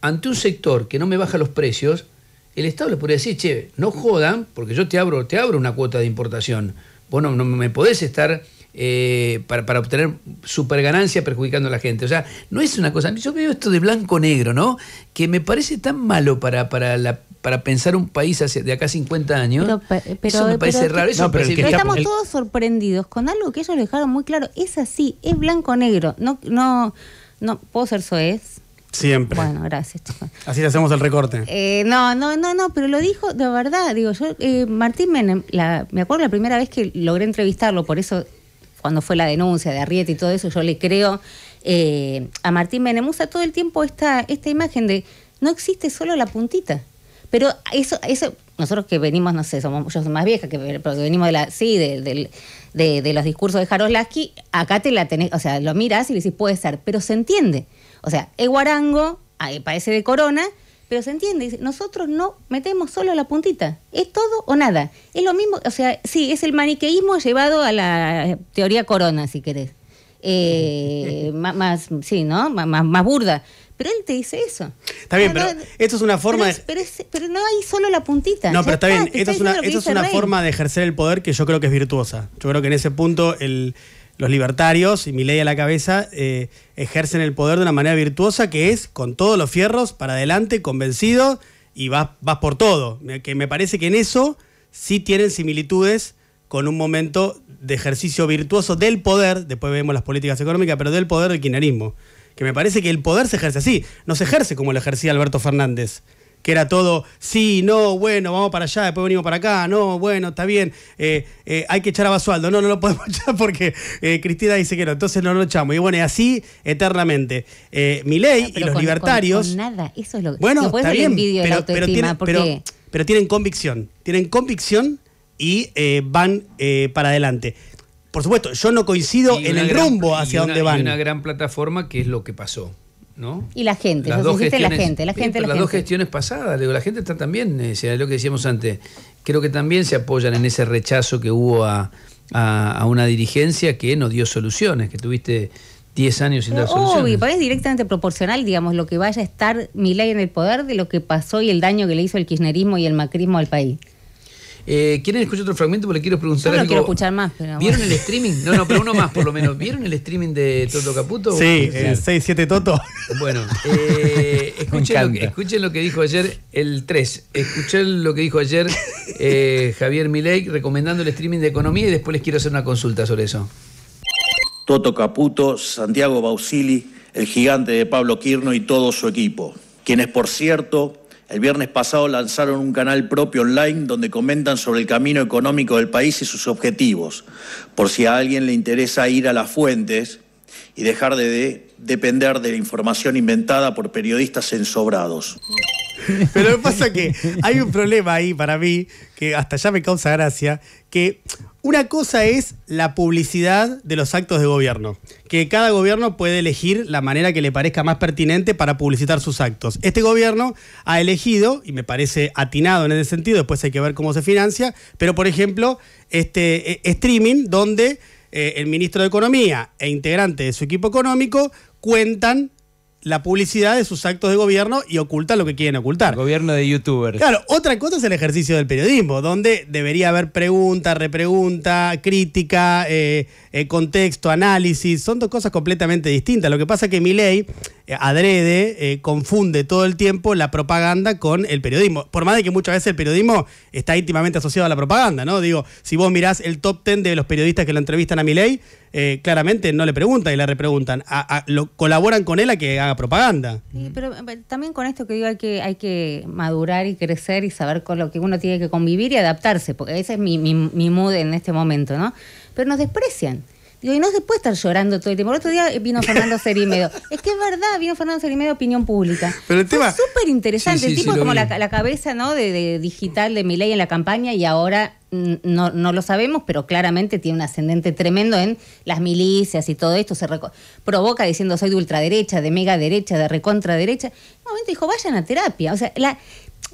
ante un sector que no me baja los precios, el Estado le podría decir, che, no jodan, porque yo te abro, te abro una cuota de importación. Vos no, me podés estar eh, para, obtener super ganancia perjudicando a la gente. O sea, no es una cosa. Yo veo esto de blanco-negro, ¿no? Que me parece tan malo para, para la para pensar un país de acá 50 años. Pero, me parece raro. Eso pero estamos todos sorprendidos con algo que ellos dejaron muy claro. Es así, es blanco-negro. No, no, no puedo ser soez, Siempre. Bueno, gracias, Así le hacemos el recorte. Eh, no, no, no, no, pero lo dijo de verdad. Digo, yo, eh, Martín Menem, me acuerdo la primera vez que logré entrevistarlo, por eso cuando fue la denuncia de Arrieta y todo eso, yo le creo eh, a Martín Menemusa todo el tiempo esta, esta imagen de no existe solo la puntita. Pero eso, eso, nosotros que venimos, no sé, somos, yo soy más vieja, que, pero venimos de la, sí, de, de, los discursos de Jaroslavski, acá te la tenés, o sea, lo miras y le decís, puede ser, pero se entiende. O sea, es guarango, parece de corona, pero se entiende, nosotros no metemos solo la puntita, es todo o nada. Es lo mismo, o sea, sí, es el maniqueísmo llevado a la teoría corona, si querés. Eh, más, sí, ¿no? Más, burda. Pero él te dice eso. Está bien, ah, pero, esto es una forma pero, de... pero, no hay solo la puntita. No, pero está, bien. esto es una forma de ejercer el poder que yo creo que es virtuosa. Yo creo que en ese punto el, los libertarios y mi ley a la cabeza eh, ejercen el poder de una manera virtuosa que es con todos los fierros para adelante, convencido y vas, vas por todo. Que me parece que en eso sí tienen similitudes con un momento de ejercicio virtuoso del poder, después vemos las políticas económicas, pero del poder del kirchnerismo. Que me parece que el poder se ejerce así, no se ejerce como lo ejercía Alberto Fernández que era todo, sí, no, bueno, vamos para allá, después venimos para acá, no, bueno, está bien, eh, eh, hay que echar a Basualdo, no, no lo podemos echar porque eh, Cristina dice que no, entonces no lo echamos. Y bueno, y así eternamente. Mi ley ah, y los libertarios... nada, eso es lo que... Bueno, está bien, pero, tienen, convicción, tienen convicción y van para adelante. Por supuesto, yo no coincido en el rumbo hacia donde van. Hay una gran plataforma que es lo que pasó ¿No? Y la gente, las dos la gente, la gente, las dos gestiones pasadas, la gente está también, eh, lo que decíamos antes, creo que también se apoyan en ese rechazo que hubo a, una dirigencia que no dio soluciones, que tuviste 10 años sin dar soluciones. es directamente proporcional, digamos, lo que vaya a estar mi ley en el poder de lo que pasó y el daño que le hizo el kirchnerismo y el macrismo al país. Eh, ¿Quieren escuchar otro fragmento? Porque quiero preguntar Yo no quiero escuchar más. ¿Vieron el streaming? No, no, pero uno más por lo menos. ¿Vieron el streaming de Toto Caputo? Sí, 6-7 Toto. Bueno, eh, escuchen, lo que, dijo ayer el 3. Escuchen lo que dijo ayer eh, Javier Milei recomendando el streaming de economía y después les quiero hacer una consulta sobre eso. Toto Caputo, Santiago Bausili, el gigante de Pablo Quirno y todo su equipo, quienes por cierto el viernes pasado lanzaron un canal propio online donde comentan sobre el camino económico del país y sus objetivos, por si a alguien le interesa ir a las fuentes y dejar de, depender de la información inventada por periodistas ensobrados. Pero lo pasa que hay un problema ahí para mí, que hasta ya me causa gracia, que una cosa es la publicidad de los actos de gobierno, que cada gobierno puede elegir la manera que le parezca más pertinente para publicitar sus actos. Este gobierno ha elegido, y me parece atinado en ese sentido, después hay que ver cómo se financia, pero por ejemplo, este eh, streaming donde eh, el ministro de Economía e integrante de su equipo económico cuentan la publicidad de sus actos de gobierno y oculta lo que quieren ocultar. gobierno de youtubers. Claro, otra cosa es el ejercicio del periodismo, donde debería haber pregunta, repregunta, crítica, eh, eh, contexto, análisis. Son dos cosas completamente distintas. Lo que pasa es que mi eh, adrede, confunde todo el tiempo la propaganda con el periodismo. Por más de que muchas veces el periodismo está íntimamente asociado a la propaganda, ¿no? Digo, si vos mirás el top ten de los periodistas que lo entrevistan a mi eh, claramente no le preguntan y le repreguntan. colaboran con él a que haga propaganda. pero eh, también con esto que digo hay que, hay que madurar y crecer y saber con lo que uno tiene que convivir y adaptarse, porque ese es mi, mi, mood en este momento, ¿no? Pero nos desprecian. Digo, y no se puede estar llorando todo el tiempo. El otro día eh, vino Fernando Cerimedo. es que es verdad, vino Fernando Cerimedo opinión pública. Pero Súper interesante. el tipo es como la, cabeza ¿no? de, digital de ley en la campaña y ahora no, no, lo sabemos, pero claramente tiene un ascendente tremendo en las milicias y todo esto. Se provoca diciendo soy de ultraderecha, de mega derecha, de recontraderecha. En un momento dijo, vayan a terapia. O sea, la,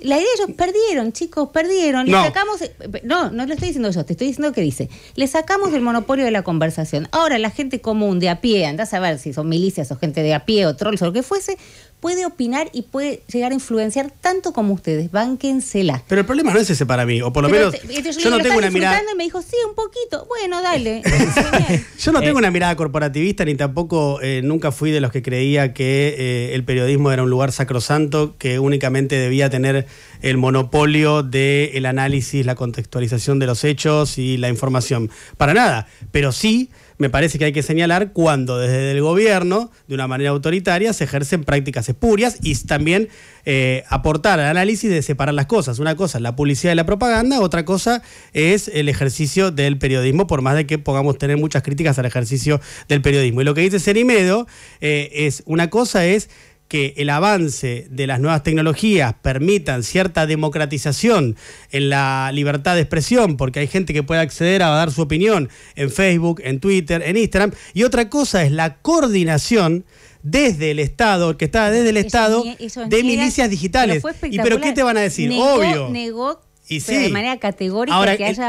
la idea ellos perdieron, chicos, perdieron. No. sacamos. Eh, no, no lo estoy diciendo yo, te estoy diciendo que dice. Le sacamos del monopolio de la conversación. Ahora, la gente común, de a pie, andás a ver si son milicias o gente de a pie o trolls o lo que fuese, puede opinar y puede llegar a influenciar tanto como ustedes. Bánquensela. Pero el problema no es ese para mí, o por lo menos. Este, yo, no tengo una mirada. me dijo, un poquito. Bueno, yo no tengo eh. una mirada corporativista, ni tampoco eh, nunca fui de los que creía que eh, el periodismo era un lugar sacrosanto, que únicamente debía tener el monopolio del análisis, la contextualización de los hechos y la información. Para nada. Pero sí me parece que hay que señalar cuando desde el gobierno, de una manera autoritaria, se ejercen prácticas espurias y también eh, aportar al análisis de separar las cosas. Una cosa es la publicidad y la propaganda, otra cosa es el ejercicio del periodismo, por más de que podamos tener muchas críticas al ejercicio del periodismo. Y lo que dice Serimedo eh, es, una cosa es que el avance de las nuevas tecnologías permitan cierta democratización en la libertad de expresión, porque hay gente que puede acceder a dar su opinión en Facebook, en Twitter, en Instagram, y otra cosa es la coordinación desde el Estado, que está desde el Estado, de milicias digitales. ¿Y pero qué te van a decir? Obvio. Y de manera categórica.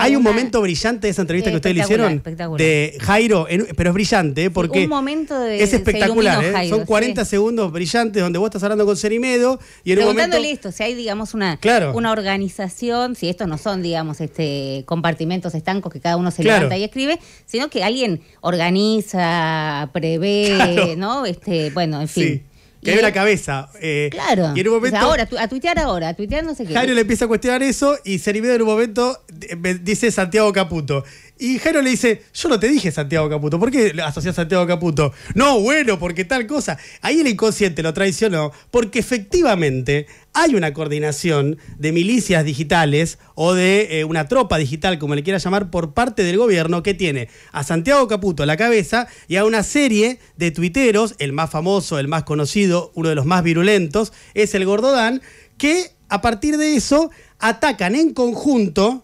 hay un momento brillante de esa entrevista que ustedes le hicieron de Jairo, pero es brillante, ¿eh? porque momento es espectacular. ¿eh? Son 40 segundos brillantes donde vos estás hablando con Serimedo y en un momento. esto, si hay, digamos, una, una organización, si estos no son, digamos, este compartimentos estancos que cada uno se levanta y escribe, sino que alguien organiza, prevé, ¿no? este Bueno, en fin. Sí. Que ve la cabeza. Eh, claro. Y en un momento. ahora, a tuitear ahora, a tuitear no sé qué. Jairo le empieza a cuestionar eso y se animó en un momento, eh, dice Santiago Caputo. Y Jairo le dice, yo no te dije Santiago Caputo, ¿por qué a Santiago Caputo? No, bueno, porque tal cosa. Ahí el inconsciente lo traicionó, porque efectivamente hay una coordinación de milicias digitales o de eh, una tropa digital, como le quiera llamar, por parte del gobierno que tiene a Santiago Caputo a la cabeza y a una serie de tuiteros, el más famoso, el más conocido, uno de los más virulentos, es el Gordodán, que a partir de eso atacan en conjunto,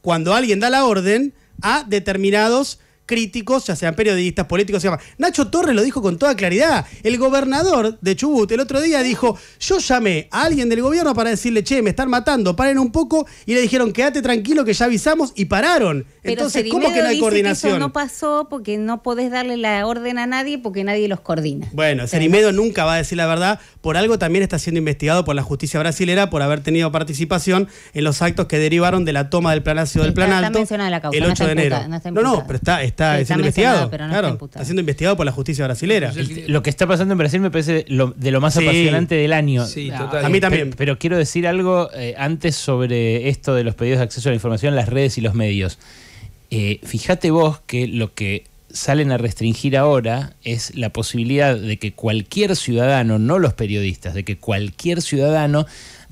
cuando alguien da la orden, a determinados críticos, ya sean periodistas, políticos, se llama. Nacho Torres lo dijo con toda claridad. El gobernador de Chubut el otro día dijo, yo llamé a alguien del gobierno para decirle, che, me están matando, paren un poco, y le dijeron, quédate tranquilo que ya avisamos, y pararon. Entonces, ¿cómo que no hay coordinación? eso no pasó porque no podés darle la orden a nadie porque nadie los coordina. Bueno, Serimedo nunca va a decir la verdad. Por algo también está siendo investigado por la justicia brasilera por haber tenido participación en los actos que derivaron de la toma del Planacio del Planalto el 8 de enero. no, no, pero está, está, siendo investigado. claro, está, siendo investigado por la justicia brasilera. Lo que está pasando en Brasil me parece de lo más apasionante del año. Sí, A mí también. Pero, quiero decir algo eh, antes sobre esto de los pedidos de acceso a la información, las redes y los medios. Eh, fíjate vos que lo que salen a restringir ahora es la posibilidad de que cualquier ciudadano, no los periodistas, de que cualquier ciudadano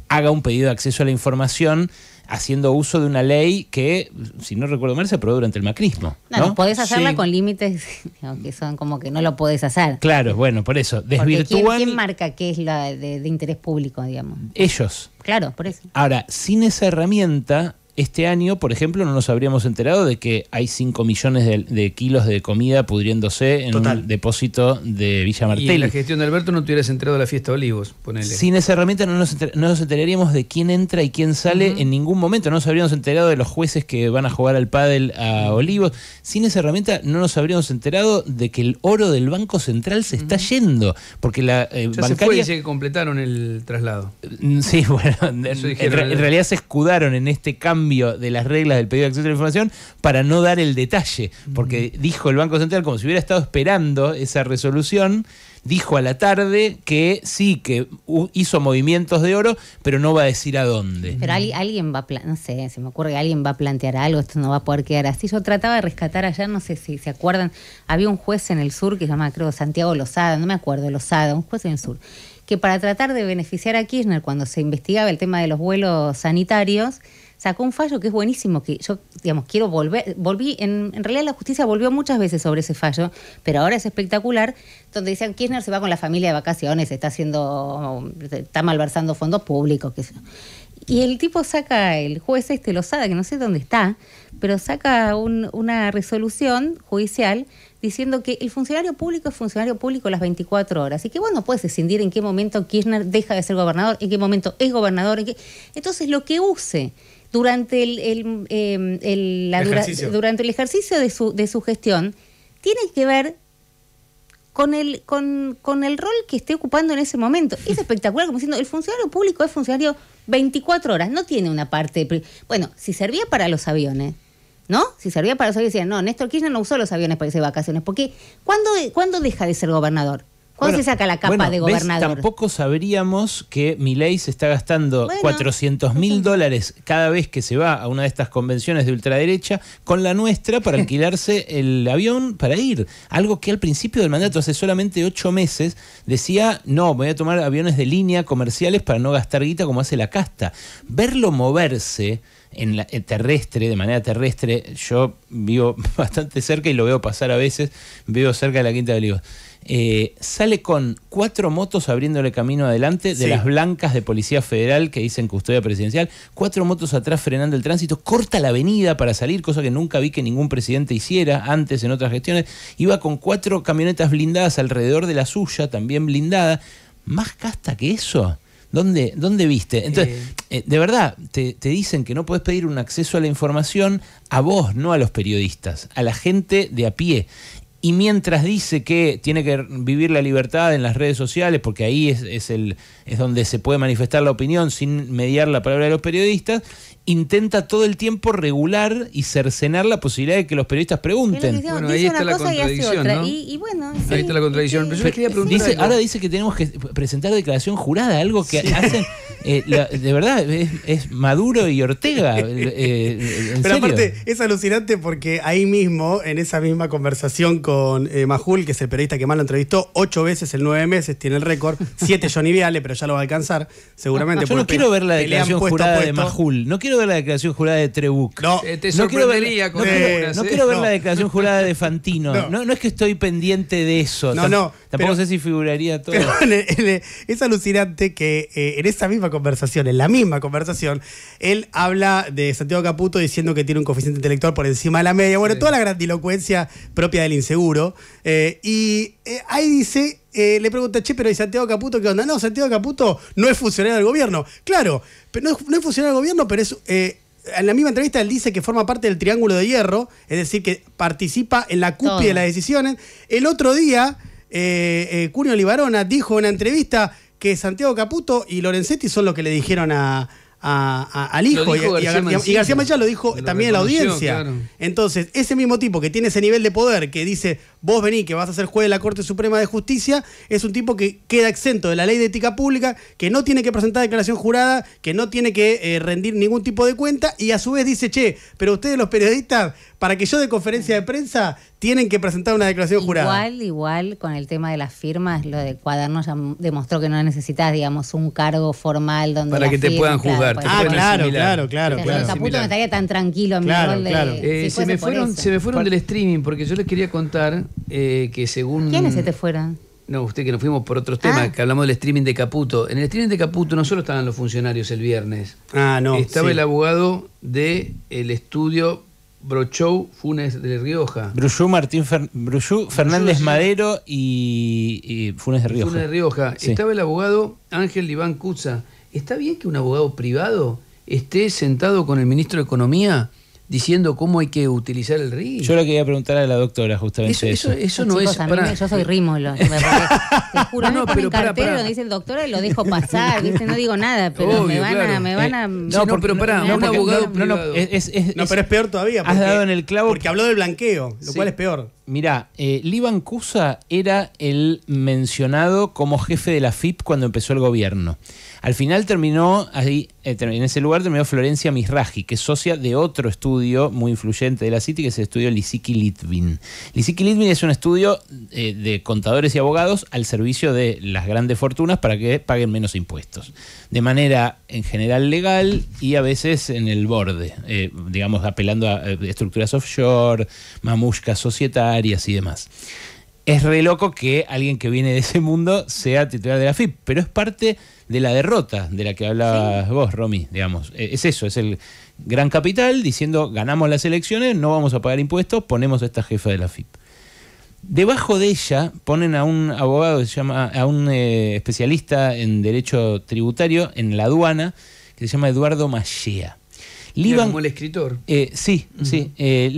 haga un pedido de acceso a la información haciendo uso de una ley que, si no recuerdo mal, se aprobó durante el macrismo. No, no, podés hacerla con límites Aunque son como que no lo podés hacer. Claro, bueno, por eso. Desvirtúan. Quién, marca qué es la de, de interés público, digamos? Ellos. Claro, por eso. Ahora, sin esa herramienta, este año, por ejemplo, no nos habríamos enterado de que hay 5 millones de, kilos de comida pudriéndose en un depósito de Villa Martelli. Y la gestión de Alberto no te hubieras enterado de la fiesta de Olivos, ponele. Sin esa herramienta no nos, no nos enteraríamos de quién entra y quién sale en ningún momento. No nos habríamos enterado de los jueces que van a jugar al pádel a Olivos. Sin esa herramienta no nos habríamos enterado de que el oro del Banco Central se está yendo. Porque la bancaria... Eh, se fue, que completaron el traslado. Sí, bueno, en realidad se escudaron en este cambio de las reglas del pedido de acceso a la información para no dar el detalle, porque dijo el Banco Central, como si hubiera estado esperando esa resolución, dijo a la tarde que sí, que hizo movimientos de oro, pero no va a decir a dónde. Pero alguien, va a, no sé, se me ocurre alguien va a plantear algo, esto no va a poder quedar así. Yo trataba de rescatar allá, no sé si se acuerdan, había un juez en el sur que se llama, creo, Santiago Lozada, no me acuerdo, Lozada, un juez en el sur, que para tratar de beneficiar a Kirchner cuando se investigaba el tema de los vuelos sanitarios, sacó un fallo que es buenísimo, que yo, digamos, quiero volver, volví, en, realidad la justicia volvió muchas veces sobre ese fallo, pero ahora es espectacular, donde dicen Kirchner se va con la familia de vacaciones, está haciendo, está malversando fondos públicos, Y el tipo saca, el juez este Lozada, que no sé dónde está, pero saca una resolución judicial diciendo que el funcionario público es funcionario público las 24 horas y que bueno no puedes decidir en qué momento Kirchner deja de ser gobernador, en qué momento es gobernador. qué... Entonces, lo que use durante el, em, durante el ejercicio de su, de su gestión tiene que ver con el, con, con el rol que esté ocupando en ese momento. Es espectacular, como diciendo, el funcionario público es funcionario 24 horas, no tiene una parte... bueno, si servía para los aviones, ¿no? Si servía para los aviones, decían, no, Néstor Kirchner no usó los aviones para irse de vacaciones, porque ¿cuándo, ¿cuándo deja de ser gobernador? ¿Cuándo se saca la capa de gobernador? Tampoco sabríamos que Milei se está gastando 400 mil dólares cada vez que se va a una de estas convenciones de ultraderecha con la nuestra para alquilarse el avión para ir. Algo que al principio del mandato, hace solamente ocho meses, decía, no, voy a tomar aviones de línea comerciales para no gastar guita como hace la casta. Verlo moverse en la, eh, terrestre, de manera terrestre, yo vivo bastante cerca y lo veo pasar a veces, veo cerca de la Quinta de Olivos eh, sale con cuatro motos abriéndole camino adelante de las blancas de Policía Federal que dicen custodia presidencial, cuatro motos atrás frenando el tránsito, corta la avenida para salir, cosa que nunca vi que ningún presidente hiciera antes en otras gestiones, iba con cuatro camionetas blindadas alrededor de la suya, también blindada, más casta que eso. ¿Dónde, ¿Dónde, viste? Entonces, eh. Eh, de verdad, te, te, dicen que no puedes pedir un acceso a la información a vos, no a los periodistas, a la gente de a pie y mientras dice que tiene que vivir la libertad en las redes sociales, porque ahí es, el, es donde se puede manifestar la opinión sin mediar la palabra de los periodistas, intenta todo el tiempo regular y cercenar la posibilidad de que los periodistas pregunten. bueno, ahí está la contradicción, ahí está la contradicción. ahora dice que tenemos que presentar declaración jurada, algo que hacen... Eh, de verdad, es, Maduro y Ortega. Eh, eh, pero aparte, es alucinante porque ahí mismo, en esa misma conversación con Majul, que es el periodista que más lo entrevistó, ocho veces en nueve meses, tiene el récord, siete Johnny Viale, pero ya lo va a alcanzar, seguramente. yo no quiero ver la declaración jurada de Majul, no quiero ver la declaración jurada de Trebuc. No, no quiero ver, no, ver la declaración jurada de Fantino. No. es que estoy pendiente de eso. No, no. Tampoco sé si figuraría todo. es alucinante que en esa misma conversación conversación, en la misma conversación, él habla de Santiago Caputo diciendo que tiene un coeficiente intelectual por encima de la media. Bueno, toda la grandilocuencia propia del inseguro. Eh, y eh, ahí dice, eh, le pregunta, che, pero ¿y Santiago Caputo qué onda? No, Santiago Caputo no es funcionario del gobierno. Claro, pero no, es, funcionario del gobierno, pero es en la misma entrevista él dice que forma parte del Triángulo de Hierro, es decir, que participa en la cúpula de las decisiones. El otro día, Cunio Libarona dijo en una entrevista que Santiago Caputo y Lorenzetti son los que le dijeron al hijo. Y, García y, Machado lo dijo también en la audiencia. Entonces, ese mismo tipo que tiene ese nivel de poder, que dice, vos vení, que vas a ser juez de la Corte Suprema de Justicia, es un tipo que queda exento de la ley de ética pública, que no tiene que presentar declaración jurada, que no tiene que eh, rendir ningún tipo de cuenta, y a su vez dice, che, pero ustedes los periodistas, para que yo de conferencia de prensa, tienen que presentar una declaración jurada. Igual, igual, con el tema de las firmas, lo de cuadernos ya demostró que no necesitas, digamos, un cargo formal donde... Para que te puedan juzgar. Pues, ah, claro, claro, claro, claro. El no estaría tan tranquilo se, me fueron, se me fueron del streaming porque yo les quería contar eh, que según... ¿Quiénes se te fueran? No, usted que nos fuimos por otros temas, ah. que hablamos del streaming de Caputo. En el streaming de Caputo no solo estaban los funcionarios el viernes. Ah, no. Estaba el abogado del el estudio Brochou Funes de Rioja. Brochou Martín Fernández Madero y, Funes de Rioja. Funes de Rioja. Estaba el abogado Ángel Iván Cuza. ¿Está bien que un abogado privado esté sentado con el ministro de Economía diciendo cómo hay que utilizar el ritmo. Yo le quería preguntar a la doctora justamente eso. Eso, eso, no es. para... yo soy rímolo. Te juro, no, pero pero para, cartero dice el doctora y lo dejo pasar. dice No digo nada, pero me van a. Me van a eh, no, pero pará, no, un abogado. No, no, es, es, no, pero es peor todavía. Porque, has dado en el clavo. Porque habló del blanqueo, lo cual es peor. Mirá, eh, Liban Cusa era el mencionado como jefe de la FIP cuando empezó el gobierno. Al final terminó ahí, eh, en ese lugar terminó Florencia Misraji, que es socia de otro estudio muy influyente de la City, que es el estudio Lisicki Litvin. Lisicki Litvin es un estudio eh, de contadores y abogados al servicio de las grandes fortunas para que paguen menos impuestos. De manera en general legal y a veces en el borde, eh, digamos apelando a estructuras offshore, mamushkas societarias y demás es re loco que alguien que viene de ese mundo sea titular de la FIP, pero es parte de la derrota de la que hablabas vos, Romy, digamos. Eh, es eso, es el gran capital diciendo ganamos las elecciones, no vamos a pagar impuestos, ponemos a esta jefa de la FIP. Debajo de ella ponen a un abogado se llama, a un eh, especialista en derecho tributario en la aduana, que se llama Eduardo Machea. líban como el escritor. Eh, sí, sí. Eh,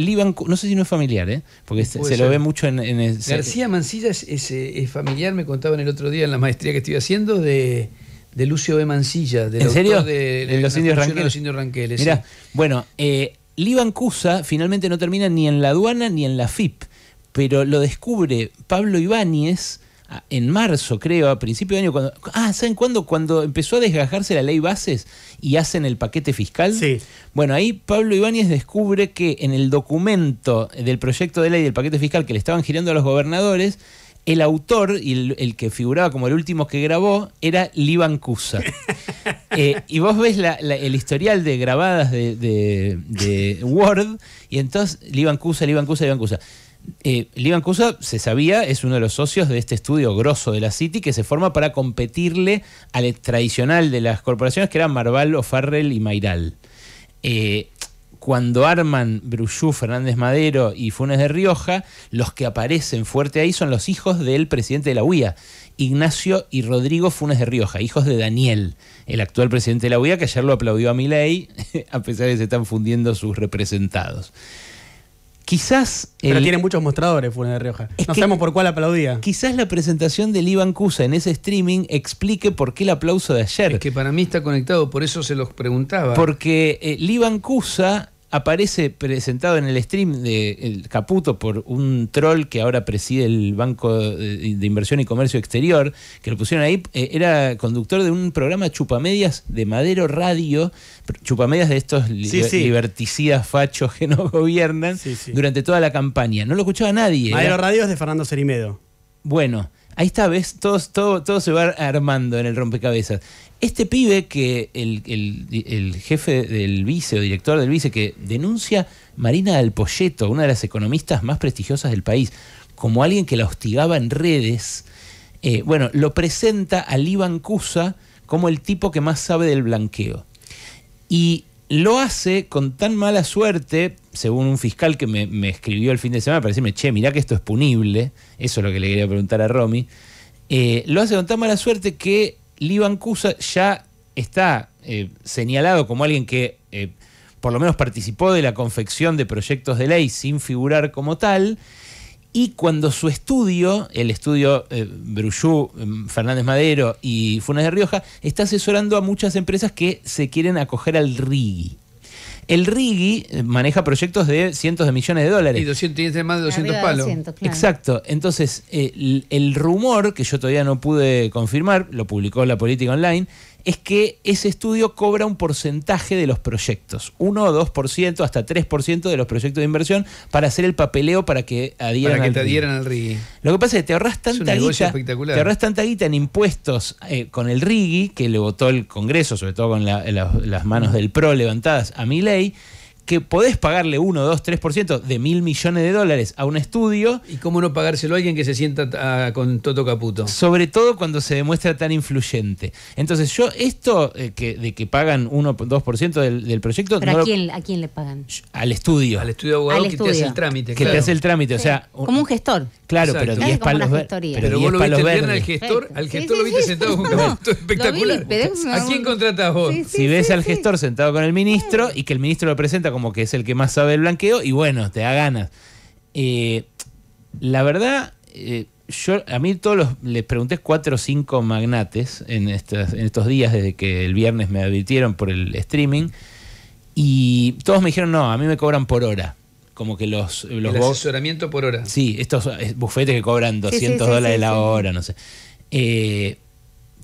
no sé si no es familiar, porque se, lo ve mucho en... García Mancilla es, es, familiar, me contaban el otro día en la maestría que estoy haciendo, de, de Lucio B. Mancilla, de, los, indios de ranqueles. bueno, eh, Cusa finalmente no termina ni en la aduana ni en la FIP, pero lo descubre Pablo Ibáñez en marzo, creo, a principio de año. Cuando, ah, ¿saben cuándo? Cuando empezó a desgajarse la ley bases y hacen el paquete fiscal. Sí. Bueno, ahí Pablo Ibáñez descubre que en el documento del proyecto de ley del paquete fiscal que le estaban girando a los gobernadores, el autor y el, que figuraba como el último que grabó era Liban Cusa. Eh, y vos ves el historial de grabadas de, Word, y entonces Liban Cusa, Liban Cusa, Liban Cusa. Eh, Cusa, se sabía, es uno de los socios de este estudio grosso de la City que se forma para competirle al tradicional de las corporaciones que eran Marval, O'Farrell y Mayral. Eh, cuando arman Brujú, Fernández Madero y Funes de Rioja, los que aparecen fuerte ahí son los hijos del presidente de la UIA, Ignacio y Rodrigo Funes de Rioja, hijos de Daniel, el actual presidente de la UIA, que ayer lo aplaudió a Milei, a pesar de que se están fundiendo sus representados. Quizás. Pero tiene muchos mostradores Funes de Rioja. No sabemos por cuál aplaudía. Quizás la presentación del Iván Cusa en ese streaming explique por qué el aplauso de ayer. que para mí está conectado, por eso se los preguntaba. Porque eh, Cusa aparece presentado en el stream de Caputo por un troll que ahora preside el Banco de Inversión y Comercio Exterior, que lo pusieron ahí, eh, era conductor de un programa Chupamedias de Madero Radio, Chupamedias de estos liberticidas fachos que no gobiernan, durante toda la campaña. No lo escuchaba nadie. ¿eh? Madero Radio es de Fernando Cerimedo. Bueno, ahí está, ¿ves? todo, todo se va armando en el rompecabezas. Este pibe que el, jefe del vice o director del vice que denuncia Marina del Poyeto, una de las economistas más prestigiosas del país, como alguien que la hostigaba en redes, eh, bueno, lo presenta al Iván Cusa como el tipo que más sabe del blanqueo. Y lo hace con tan mala suerte, según un fiscal que me, escribió el fin de semana para decirme, che, mirá que esto es punible, eso es lo que le quería preguntar a Romy, eh, lo hace con tan mala suerte que líbán Cusa ya está eh, señalado como alguien que eh, por lo menos participó de la confección de proyectos de ley sin figurar como tal. Y cuando su estudio, el estudio eh, em, Fernández Madero y Funes de Rioja, está asesorando a muchas empresas que se quieren acoger al RIGI. El RIGI eh, maneja proyectos de cientos de millones de dólares. Y tiene más de 200 palos. Exacto. Entonces, eh, el rumor, que yo todavía no pude confirmar, lo publicó la política online, es que ese estudio cobra un porcentaje de los proyectos, 1 o 2%, hasta 3% de los proyectos de inversión para hacer el papeleo para que adhieran, para que al, te RIGI. Lo que pasa es que te ahorras tanta guita, te tanta en impuestos eh, con el RIGI que le votó el Congreso, sobre todo con las manos del PRO levantadas a mi ley que podés pagarle 1, 2, 3% de mil millones de dólares a un estudio. ¿Y cómo no pagárselo a alguien que se sienta con Toto Caputo? Sobre todo cuando se demuestra tan influyente. Entonces yo esto eh, de que pagan 1, 2% del, proyecto... a, quién, le pagan? Al estudio. Al estudio abogado que te hace el trámite. Que te hace el trámite, o sea... Como un gestor. Claro, pero 10 palos verdes. Pero, pero vos lo viste al gestor, al gestor lo viste sentado con no, un espectacular. ¿A quién contratás vos? si ves al gestor sentado con el ministro y que el ministro lo presenta como como que es el que más sabe el blanqueo y bueno, te da ganas. Eh, la verdad, eh, yo a mí todos los, les pregunté cuatro o cinco magnates en, estos días desde que el viernes me advirtieron por el streaming y todos me dijeron, no, a mí me cobran por hora como que los, el asesoramiento por hora. Sí, estos eh, bufetes que cobran 200 dólares la hora, no sé. Eh,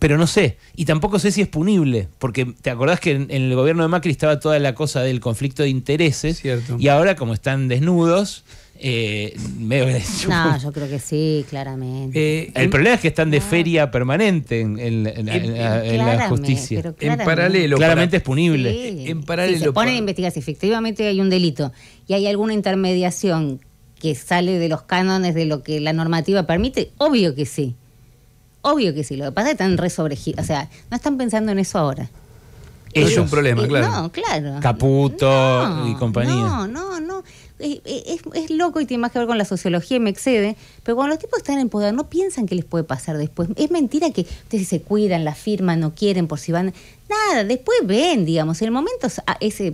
pero no sé. Y tampoco sé si es punible, porque te acordás que en, el gobierno de Macri estaba toda la cosa del conflicto de intereses. Y ahora, como están desnudos. Eh, no, yo creo que sí, claramente. Eh, el problema es que están de feria permanente en, la, justicia. en paralelo. Claramente es punible. En paralelo. se a investigar si efectivamente hay un delito y hay alguna intermediación que sale de los cánones de lo que la normativa permite, obvio que sí. Obvio que sí, lo que pasa es que están re o sea, no están pensando en eso ahora. Es un problema, claro. No, claro. Caputo y compañía. No, no, no. Eh, eh, es, loco y tiene más que ver con la sociología y me excede, pero cuando los tipos están en poder no piensan que les puede pasar después. Es mentira que ustedes se cuidan, la firman, no quieren por si van. Nada, después ven, digamos, el momento ah, ese,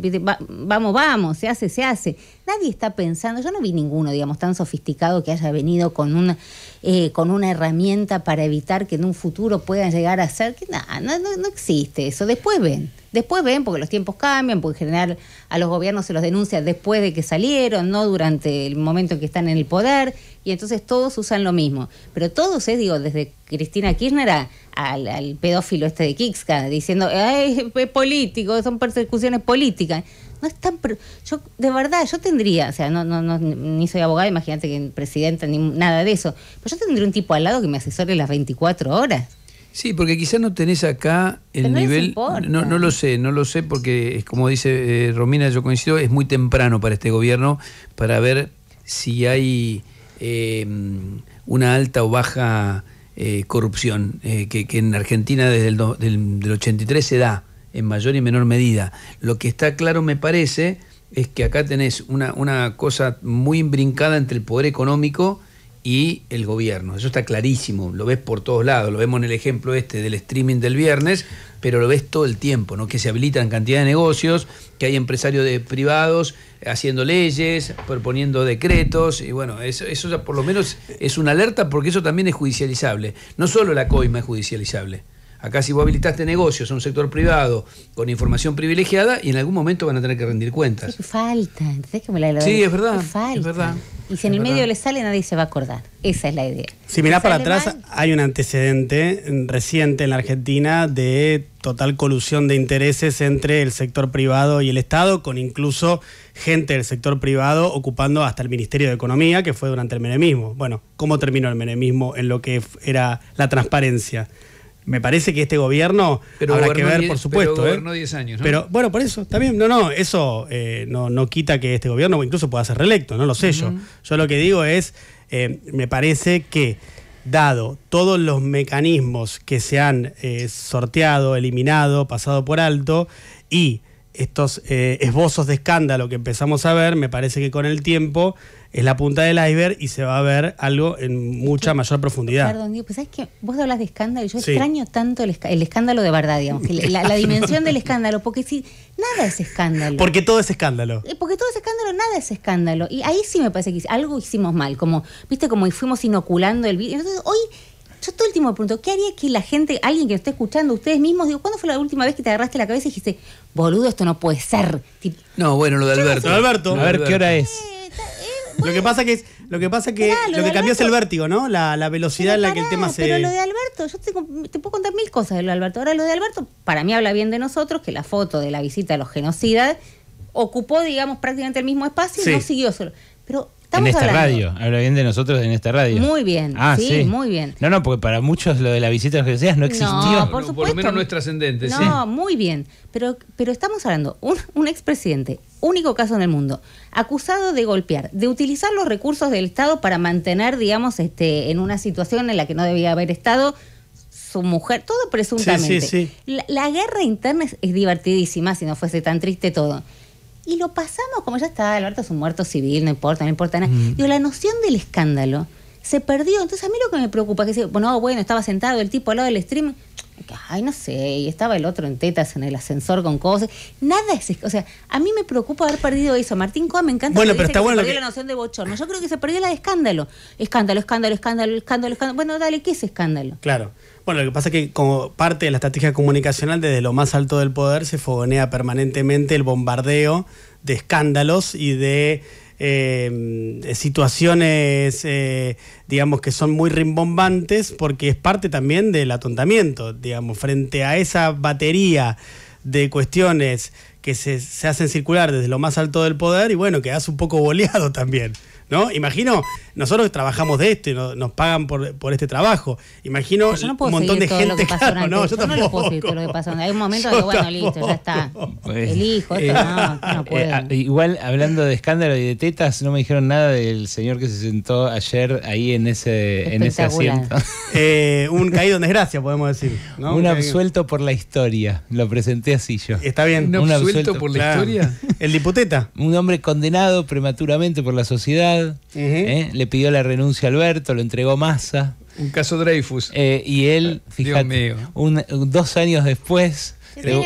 vamos, vamos, se hace, se hace. Nadie está pensando, yo no vi ninguno, digamos, tan sofisticado que haya venido con una, eh, con una herramienta para evitar que en un futuro puedan llegar a ser, que nada, no, existe eso, después ven. Después ven, porque los tiempos cambian, porque en general a los gobiernos se los denuncia después de que salieron, no durante el momento en que están en el poder, y entonces todos usan lo mismo. Pero todos, es, eh, digo, desde Cristina Kirchner a, al, pedófilo este de Kixka diciendo, es político, son persecuciones políticas. No es tan. Yo, de verdad, yo tendría, o sea, no, no, ni soy abogada, imagínate que presidenta, ni nada de eso, pero yo tendría un tipo al lado que me asesore las 24 horas. Sí, porque quizás no tenés acá el nivel. No, no, lo sé, no lo sé, porque es como dice eh, Romina, yo coincido, es muy temprano para este gobierno para ver si hay eh, una alta o baja eh, corrupción, eh, que, en Argentina desde el 83 se da en mayor y menor medida. Lo que está claro me parece es que acá tenés una, una cosa muy brincada entre el poder económico y el gobierno. Eso está clarísimo, lo ves por todos lados, lo vemos en el ejemplo este del streaming del viernes, pero lo ves todo el tiempo, ¿no? Que se habilitan cantidad de negocios, que hay empresarios privados haciendo leyes, proponiendo decretos, y bueno, eso, eso por lo menos es una alerta porque eso también es judicializable. No solo la coima es judicializable. Acá si vos habilitaste negocios a un sector privado con información privilegiada y en algún momento van a tener que rendir cuentas. falta. la Sí, es verdad. Y si en el medio le sale, nadie se va a acordar. Esa es la idea. Si mirás para atrás, hay un antecedente reciente en la Argentina de total colusión de intereses entre el sector privado y el Estado, con incluso gente del sector privado ocupando hasta el Ministerio de Economía, que fue durante el menemismo. Bueno, ¿cómo terminó el menemismo en lo que era la transparencia? me parece que este gobierno habrá que ver, por supuesto. ¿eh? Pero 10 años, bueno, por eso, también. No, no, eso eh, no, quita que este gobierno incluso pueda ser reelecto, no lo sé yo. Yo lo que digo es, eh, me parece que dado todos los mecanismos que se han sorteado, eliminado, pasado por alto, y estos esbozos de escándalo que empezamos a ver, me parece que con el tiempo es la punta del iceberg y se va a ver algo en mucha mayor profundidad. Perdón, pues es que vos hablas de escándalo, yo extraño tanto el, escándalo de verdad, digamos, la, dimensión del escándalo, porque si nada es escándalo. Porque todo es escándalo. Eh, porque todo es escándalo, nada es escándalo. Y ahí sí me parece que algo hicimos mal, como, viste, como fuimos inoculando el vídeo Entonces, hoy... Yo todo último punto ¿qué haría que la gente, alguien que esté escuchando, ustedes mismos, digo, ¿cuándo fue la última vez que te agarraste la cabeza y dijiste, boludo, esto no puede ser? no, bueno, lo de Alberto. Alberto. A ver, ¿qué hora es? Eh, lo que pasa que es, lo que pasa que lo, que cambió es el vértigo, ¿no? La, velocidad en la que el tema se. Pero lo de Alberto, yo te, puedo contar mil cosas de lo de Alberto. Ahora lo de Alberto, para mí habla bien de nosotros, que la foto de la visita a los genocidas ocupó, digamos, prácticamente el mismo espacio y no siguió solo. Pero Estamos en esta radio, habla bien de nosotros en esta radio. Muy bien, ah, sí, muy bien. No, no, porque para muchos lo de la visita a los genocidas no existió. por, lo menos no es trascendente. No, muy bien. Pero, pero estamos hablando, un expresidente único caso en el mundo, acusado de golpear, de utilizar los recursos del Estado para mantener, digamos, este, en una situación en la que no debía haber estado su mujer, todo presuntamente. Sí, sí, sí. La, guerra interna es, divertidísima, si no fuese tan triste todo. Y lo pasamos como ya está, Alberto es un muerto civil, no importa, no importa nada. Mm. la noción del escándalo se perdió. Entonces a mí lo que me preocupa es que, bueno, bueno, estaba sentado el tipo al lado del stream ay, no sé, y estaba el otro en tetas en el ascensor con cosas. Nada es, o sea, a mí me preocupa haber perdido eso. Martín Coa me encanta bueno, pero está bueno se la noción de bochorno. Yo creo que se perdió la de escándalo. Escándalo, escándalo, escándalo, escándalo, escándalo. Bueno, dale, ¿qué es escándalo? Claro. Bueno, lo que pasa es que como parte de la estrategia comunicacional, desde lo más alto del poder se fogonea permanentemente el bombardeo de escándalos y de eh, situaciones, eh, digamos, que son muy rimbombantes, porque es parte también del atontamiento, digamos, frente a esa batería de cuestiones que se, se hacen circular desde lo más alto del poder y bueno, hace un poco boleado también. ¿no? Imagino, nosotros trabajamos de esto y no, nos pagan por, por, este trabajo. Imagino un montón de gente. no, yo, no lo puedo seguir lo que pasó. Hay un momento que, bueno, listo, ya está. Elijo, pues, esto no, eh, eh, igual, hablando de escándalo y de tetas, no me dijeron nada del señor que se sentó ayer ahí en ese, en ese asiento. Eh, un caído en desgracia, podemos decir. Un, absuelto por la historia. Lo presenté así yo. Está bien. Un, absuelto, por la historia. El diputeta. Un hombre condenado prematuramente por la sociedad ¿eh? le pidió la renuncia a Alberto, lo entregó Massa. Un caso Dreyfus. Eh, y él, ah, fíjate, dos años después. Eh,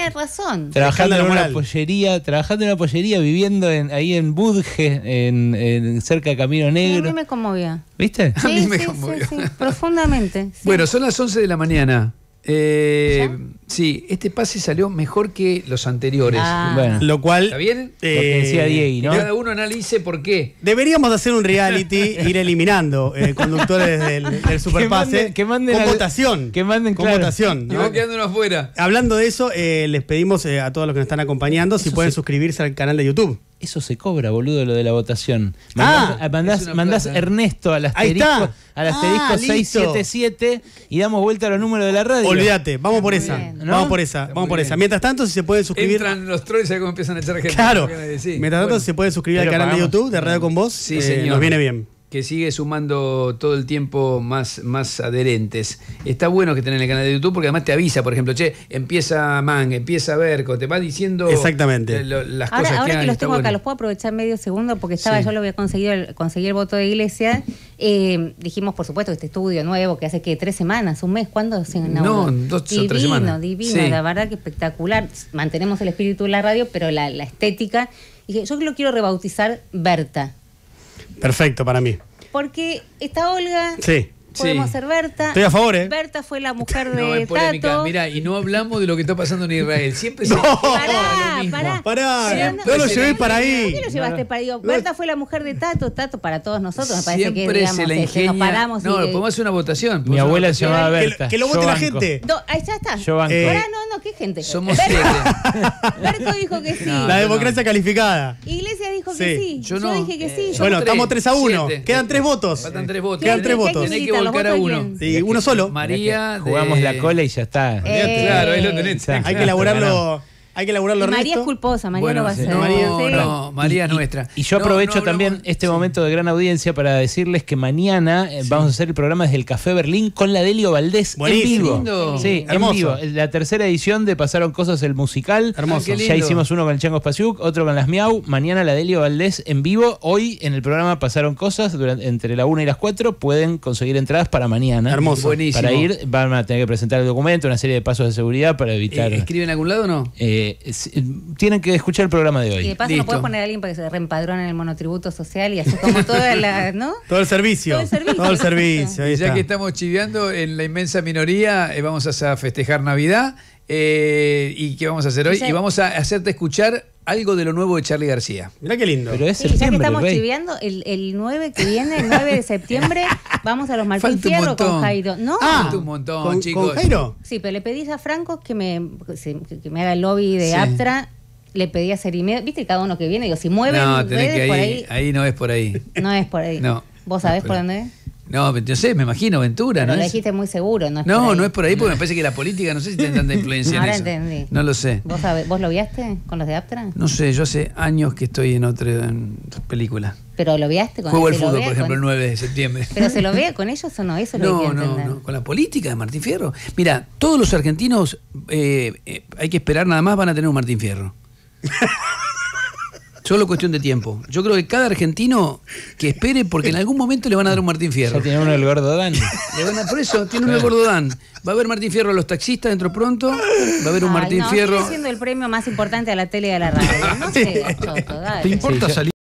trabajando en una pollería, trabajando en una pollería, viviendo ahí en Budge, en, cerca de Camino Negro. a mí me conmovía. ¿Viste? profundamente. Bueno, son las 11 de la mañana. Eh, sí, este pase salió mejor que los anteriores. Ah. Bueno. Lo cual. bien? Eh, decía Diego, Cada uno analice por qué. Deberíamos hacer un reality, ir eliminando eh, conductores del, superpase. Que manden, con votación. Que manden, con votación. afuera. Hablando de eso, eh, les pedimos a todos los que nos están acompañando si pueden suscribirse al canal de YouTube. Eso se cobra, boludo, lo de la votación. Mandás, ah, mandás, ah, Ernesto al asterisco, al ah, asterisco 677 y damos vuelta a los números de la radio. Olvídate, vamos, por esa. Vamos por esa, vamos por esa. Mientras tanto, si se pueden suscribir. Entran los trolls y cómo empiezan a echar gente. Claro. Mientras tanto, si se pueden suscribir al canal de YouTube de Radio con Vos, eh, nos viene bien que sigue sumando todo el tiempo más, más adherentes. Está bueno que tenés el canal de YouTube porque además te avisa, por ejemplo, che, empieza Man, empieza Berco, te va diciendo Exactamente. las ahora, cosas ahora que, ahora que los tengo acá, los puedo aprovechar medio segundo porque estaba, yo lo había conseguido, conseguir conseguí el voto de iglesia. Eh, dijimos, por supuesto, este estudio nuevo que hace que tres semanas, un mes, ¿cuándo se No, dos o tres semanas. Divino, divino, la verdad que espectacular. Mantenemos el espíritu de la radio, pero la, estética. dije, yo lo quiero rebautizar Berta. Perfecto para mí. Porque está Olga. Sí podemos hacer Berta. Estoy a favor, ¿eh? Berta fue la mujer de es polémica. Mira, y no hablamos de lo que está pasando en Israel. Siempre se... no. Pará, lo pará. pará. no lo llevé para ahí. ¿Por qué lo llevaste para ahí? Berta fue la mujer de Tato. Tato para todos nosotros, me parece que digamos, se la este, ingenia. nos paramos. No, podemos hacer una votación. Mi abuela se llamaba Berta. Que lo vote la gente. ahí ya está. Yo banco. no, no, ¿qué gente? Somos siete. Berto dijo que sí. La democracia calificada. Iglesia dijo que sí. Yo dije que sí. Eh, bueno, estamos 3 a 1. Quedan 3 votos. Faltan 3 votos. Quedan 3 votos uno. uno solo. María. Jugamos la cola y ya está. Este, eh, claro, lo Hay que elaborarlo. Hay que laburar María es culposa, María no va a ser. No, María, es nuestra. Y, yo aprovecho también este momento de gran audiencia para decirles que mañana eh, vamos a hacer el programa desde el Café Berlín con la Delio Valdés en vivo. Sí, La tercera edición de Pasaron Cosas el musical. Hermoso. ya hicimos uno con el Chango Spasiuk, otro con las Miau. Mañana la Delio Valdés en vivo. Hoy en el programa Pasaron Cosas, entre la 1 y las 4 pueden conseguir entradas para mañana. Hermoso. Buenísimo. Para ir van a tener que presentar el documento, una serie de pasos de seguridad para evitar. Eh, ¿Escriben algún lado o no? Eh, eh, eh, tienen que escuchar el programa de hoy. Y de paso, no puedes poner a alguien para que se reempadrone en el monotributo social y así como Todo el servicio. Todo el servicio. ya que estamos chiveando en la inmensa minoría, eh, vamos a festejar Navidad eh, ¿Y qué vamos a hacer hoy? Y vamos a hacerte escuchar algo de lo nuevo de Charlie García. Mirá qué lindo. Pero ya que estamos chiviando, el, 9 que viene, el 9 de septiembre, vamos a los Martín Fierro con Jairo. No, ah, ¿Con, Jairo? Sí, pero le pedís a Franco que me, haga el lobby de Aptra le pedí a ser ¿Viste cada uno que viene? Digo, si mueve ahí, ahí. no es por ahí. No es por ahí. No. ¿Vos sabés por dónde es? No, yo sé, me imagino, Ventura, ¿no? Lo dijiste muy seguro, ¿no? no, no es por ahí porque me parece que la política, no sé si tiene tanta influencia en eso. entendí. No lo sé. ¿Vos, lo viaste con los de Aptra? No sé, yo hace años que estoy en otra película. ¿Pero lo viaste con Juego el fútbol, por ejemplo, el 9 de septiembre. ¿Pero se lo ve con ellos o no? Eso no, lo no, no, no, con la política de Martín Fierro. Mira, todos los argentinos, eh, eh hay que esperar nada más, van a tener un Martín Fierro. Solo cuestión de tiempo. Yo creo que cada argentino que espere, porque en algún momento le van a dar un Martín Fierro. Ya tiene uno el gordo Dan. Le van a por eso, tiene uno el gordo Dan. Va a haber Martín Fierro a los taxistas dentro pronto. Va a haber un Martín Fierro. siendo el premio más importante a la tele y de la radio. No sé, ¿Te importa salir?